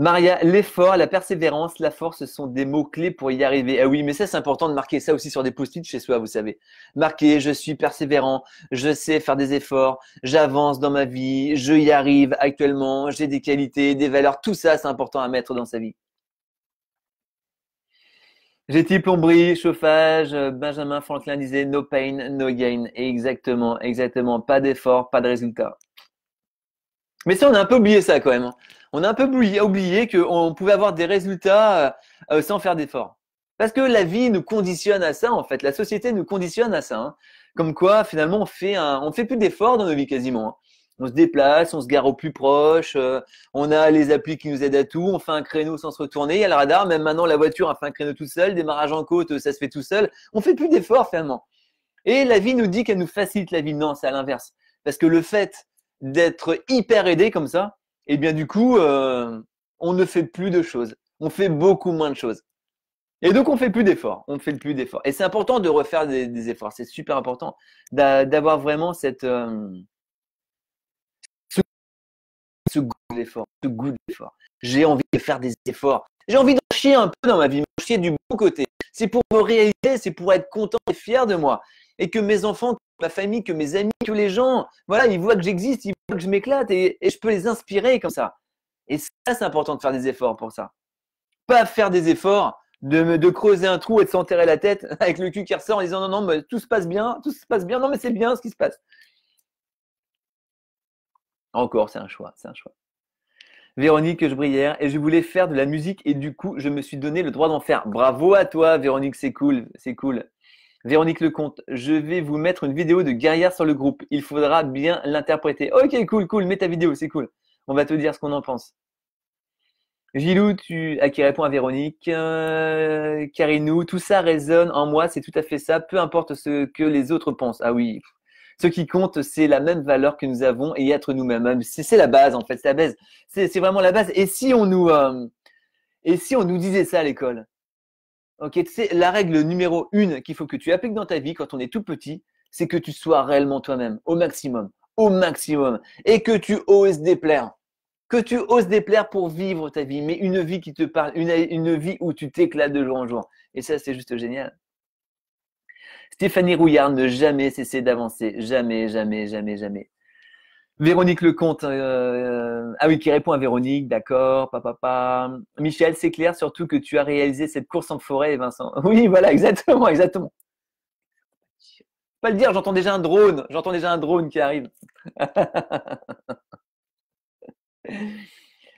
Maria, l'effort, la persévérance, la force sont des mots-clés pour y arriver. Ah oui, mais ça, c'est important de marquer ça aussi sur des post-it chez soi, vous savez. Marquer, je suis persévérant, je sais faire des efforts, j'avance dans ma vie, je y arrive actuellement, j'ai des qualités, des valeurs, tout ça, c'est important à mettre dans sa vie. J'étais plomberie, chauffage, Benjamin Franklin disait no pain, no gain. Exactement, exactement. Pas d'effort, pas de résultat. Mais ça, on a un peu oublié ça quand même. Hein on a un peu oublié, qu'on pouvait avoir des résultats euh, euh, sans faire d'efforts. Parce que la vie nous conditionne à ça, en fait. La société nous conditionne à ça. Hein. Comme quoi, finalement, on fait on fait plus d'efforts dans nos vies quasiment. Hein. On se déplace, on se gare au plus proche, euh, on a les applis qui nous aident à tout, on fait un créneau sans se retourner, il y a le radar, même maintenant la voiture a fait un créneau tout seul, démarrage en côte, ça se fait tout seul. On fait plus d'efforts finalement. Et la vie nous dit qu'elle nous facilite la vie. Non, c'est à l'inverse. Parce que le fait d'être hyper aidé comme ça, et eh bien du coup, euh, on ne fait plus de choses. On fait beaucoup moins de choses. Et donc, on fait plus d'efforts. On fait plus d'efforts. Et c'est important de refaire des, efforts. C'est super important d'avoir vraiment cette, euh, ce, goût d'effort. J'ai envie de faire des efforts. J'ai envie de chier un peu dans ma vie, chier du bon côté. C'est pour me réaliser, c'est pour être content et fier de moi. Et que mes enfants ma famille, que mes amis, tous les gens. Voilà, ils voient que j'existe, ils voient que je m'éclate et, je peux les inspirer comme ça. Et ça, c'est important de faire des efforts pour ça. Pas faire des efforts de, creuser un trou et de s'enterrer la tête avec le cul qui ressort en disant non, non, mais tout se passe bien, tout se passe bien, non, mais c'est bien ce qui se passe. Encore, c'est un choix, c'est un choix. Véronique, je brillais et je voulais faire de la musique et du coup, je me suis donné le droit d'en faire. Bravo à toi, Véronique, c'est cool, c'est cool. Véronique Lecomte, je vais vous mettre une vidéo de Guerrière sur le groupe. Il faudra bien l'interpréter. Ok, cool, cool, mets ta vidéo, c'est cool. On va te dire ce qu'on en pense. Gilou, tu, à qui répond à Véronique, Carinou, euh, tout ça résonne en moi, c'est tout à fait ça, peu importe ce que les autres pensent. Ah oui, ce qui compte, c'est la même valeur que nous avons et être nous-mêmes. C'est la base, en fait, c'est la base. C'est vraiment la base. Et si on nous, euh, et si on nous disait ça à l'école Okay, c'est la règle numéro une qu'il faut que tu appliques dans ta vie quand on est tout petit, c'est que tu sois réellement toi-même, au maximum, au maximum, et que tu oses déplaire. Que tu oses déplaire pour vivre ta vie, mais une vie qui te parle, une, une vie où tu t'éclates de jour en jour. Et ça, c'est juste génial. Stéphanie Rouillard, ne jamais cesser d'avancer, jamais, jamais, jamais, jamais. Véronique Lecomte, euh, euh, ah oui, qui répond à Véronique, d'accord, papa, papa. Michel, c'est clair surtout que tu as réalisé cette course en forêt, Vincent. Oui, voilà, exactement, exactement. Pas le dire, j'entends déjà un drone, j'entends déjà un drone qui arrive.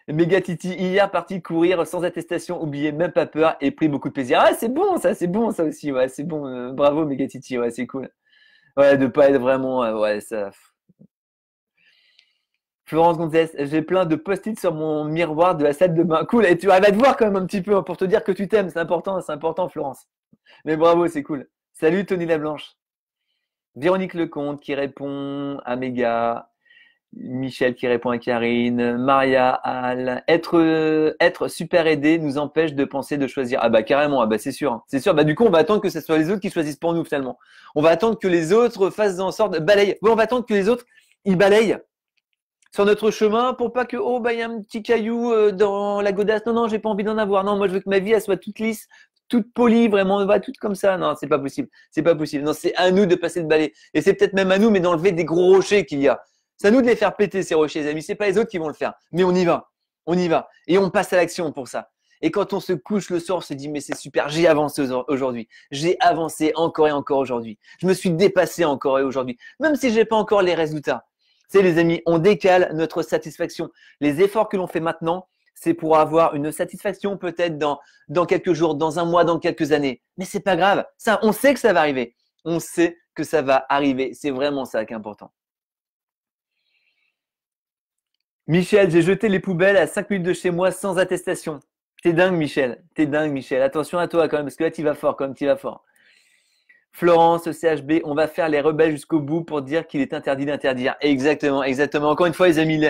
Méga Titi, hier parti courir sans attestation, oublié, même pas peur et pris beaucoup de plaisir. Ah, c'est bon, ça, c'est bon, ça aussi, ouais, c'est bon. Euh, bravo, Méga Titi, ouais, c'est cool. Ouais, de pas être vraiment, ouais, ça. Florence Gonzès, j'ai plein de post-it sur mon miroir de la salle de bain. Cool. Et tu vas te voir quand même un petit peu hein, pour te dire que tu t'aimes. C'est important, c'est important, Florence. Mais bravo, c'est cool. Salut, Tony Lablanche. Véronique Lecomte qui répond à Méga. Michel qui répond à Karine. Maria Al. Être, être super aidé nous empêche de penser, de choisir. Ah bah carrément, ah bah c'est sûr. Hein. C'est sûr. Bah du coup, on va attendre que ce soit les autres qui choisissent pour nous finalement. On va attendre que les autres fassent en sorte de balayer. on va attendre que les autres, ils balayent sur notre chemin pour pas que oh bah il y a un petit caillou euh, dans la godasse. Non non, j'ai pas envie d'en avoir. Non, moi je veux que ma vie elle soit toute lisse, toute polie, vraiment on va toute comme ça. Non, c'est pas possible. C'est pas possible. Non, c'est à nous de passer le balai. Et c'est peut-être même à nous mais d'enlever des gros rochers qu'il y a. C'est à nous de les faire péter ces rochers, les amis, c'est pas les autres qui vont le faire. Mais on y va. On y va et on passe à l'action pour ça. Et quand on se couche le soir, on se dit mais c'est super, j'ai avancé aujourd'hui, j'ai avancé encore et encore aujourd'hui, je me suis dépassé encore et aujourd'hui, même si j'ai pas encore les résultats, c'est les amis, on décale notre satisfaction. Les efforts que l'on fait maintenant, c'est pour avoir une satisfaction peut-être dans, quelques jours, dans un mois, dans quelques années. Mais c'est pas grave. Ça, on sait que ça va arriver. On sait que ça va arriver. C'est vraiment ça qui est important. Michel, j'ai jeté les poubelles à 5 minutes de chez moi sans attestation. T'es dingue, Michel. T'es dingue, Michel. Attention à toi quand même, parce que là, tu vas fort, comme tu vas fort. Florence, CHB, on va faire les rebelles jusqu'au bout pour dire qu'il est interdit d'interdire. Exactement, exactement. Encore une fois, les amis,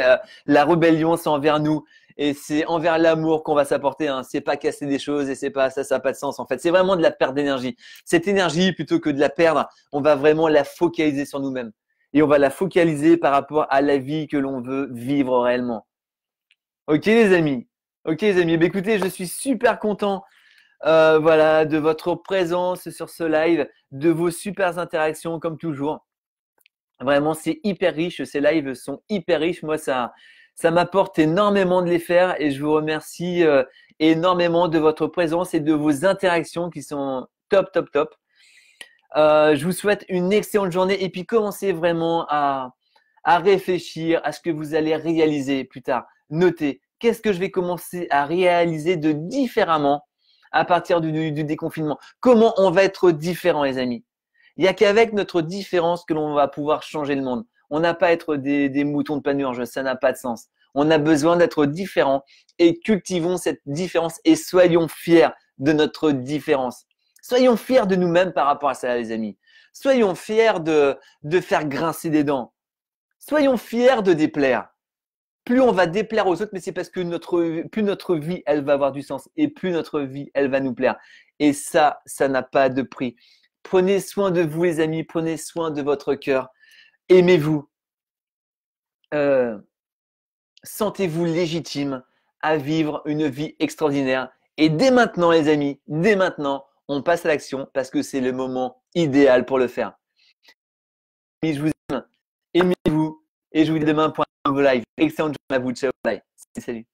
la, rébellion, c'est envers nous et c'est envers l'amour qu'on va s'apporter. Hein. C'est pas casser des choses et c'est pas ça, ça n'a pas de sens en fait. C'est vraiment de la perte d'énergie. Cette énergie, plutôt que de la perdre, on va vraiment la focaliser sur nous-mêmes et on va la focaliser par rapport à la vie que l'on veut vivre réellement. Ok les amis, ok les amis. Eh ben, écoutez, je suis super content euh, voilà, de votre présence sur ce live, de vos super interactions comme toujours. Vraiment, c'est hyper riche. Ces lives sont hyper riches. Moi, ça, ça m'apporte énormément de les faire et je vous remercie euh, énormément de votre présence et de vos interactions qui sont top, top, top. Euh, je vous souhaite une excellente journée et puis commencez vraiment à, à réfléchir à ce que vous allez réaliser plus tard. Notez, qu'est-ce que je vais commencer à réaliser de différemment à partir du, déconfinement. Comment on va être différent, les amis Il n'y a qu'avec notre différence que l'on va pouvoir changer le monde. On n'a pas à être des, moutons de panurge, ça n'a pas de sens. On a besoin d'être différent et cultivons cette différence et soyons fiers de notre différence. Soyons fiers de nous-mêmes par rapport à ça, les amis. Soyons fiers de, de faire grincer des dents. Soyons fiers de déplaire plus on va déplaire aux autres, mais c'est parce que notre, plus notre vie, elle va avoir du sens et plus notre vie, elle va nous plaire. Et ça, ça n'a pas de prix. Prenez soin de vous, les amis. Prenez soin de votre cœur. Aimez-vous. Euh, sentez-vous légitime à vivre une vie extraordinaire. Et dès maintenant, les amis, dès maintenant, on passe à l'action parce que c'est le moment idéal pour le faire. Je vous aime. Aimez-vous. Et je vous dis demain. Excellent, à vous. Ciao. Salut.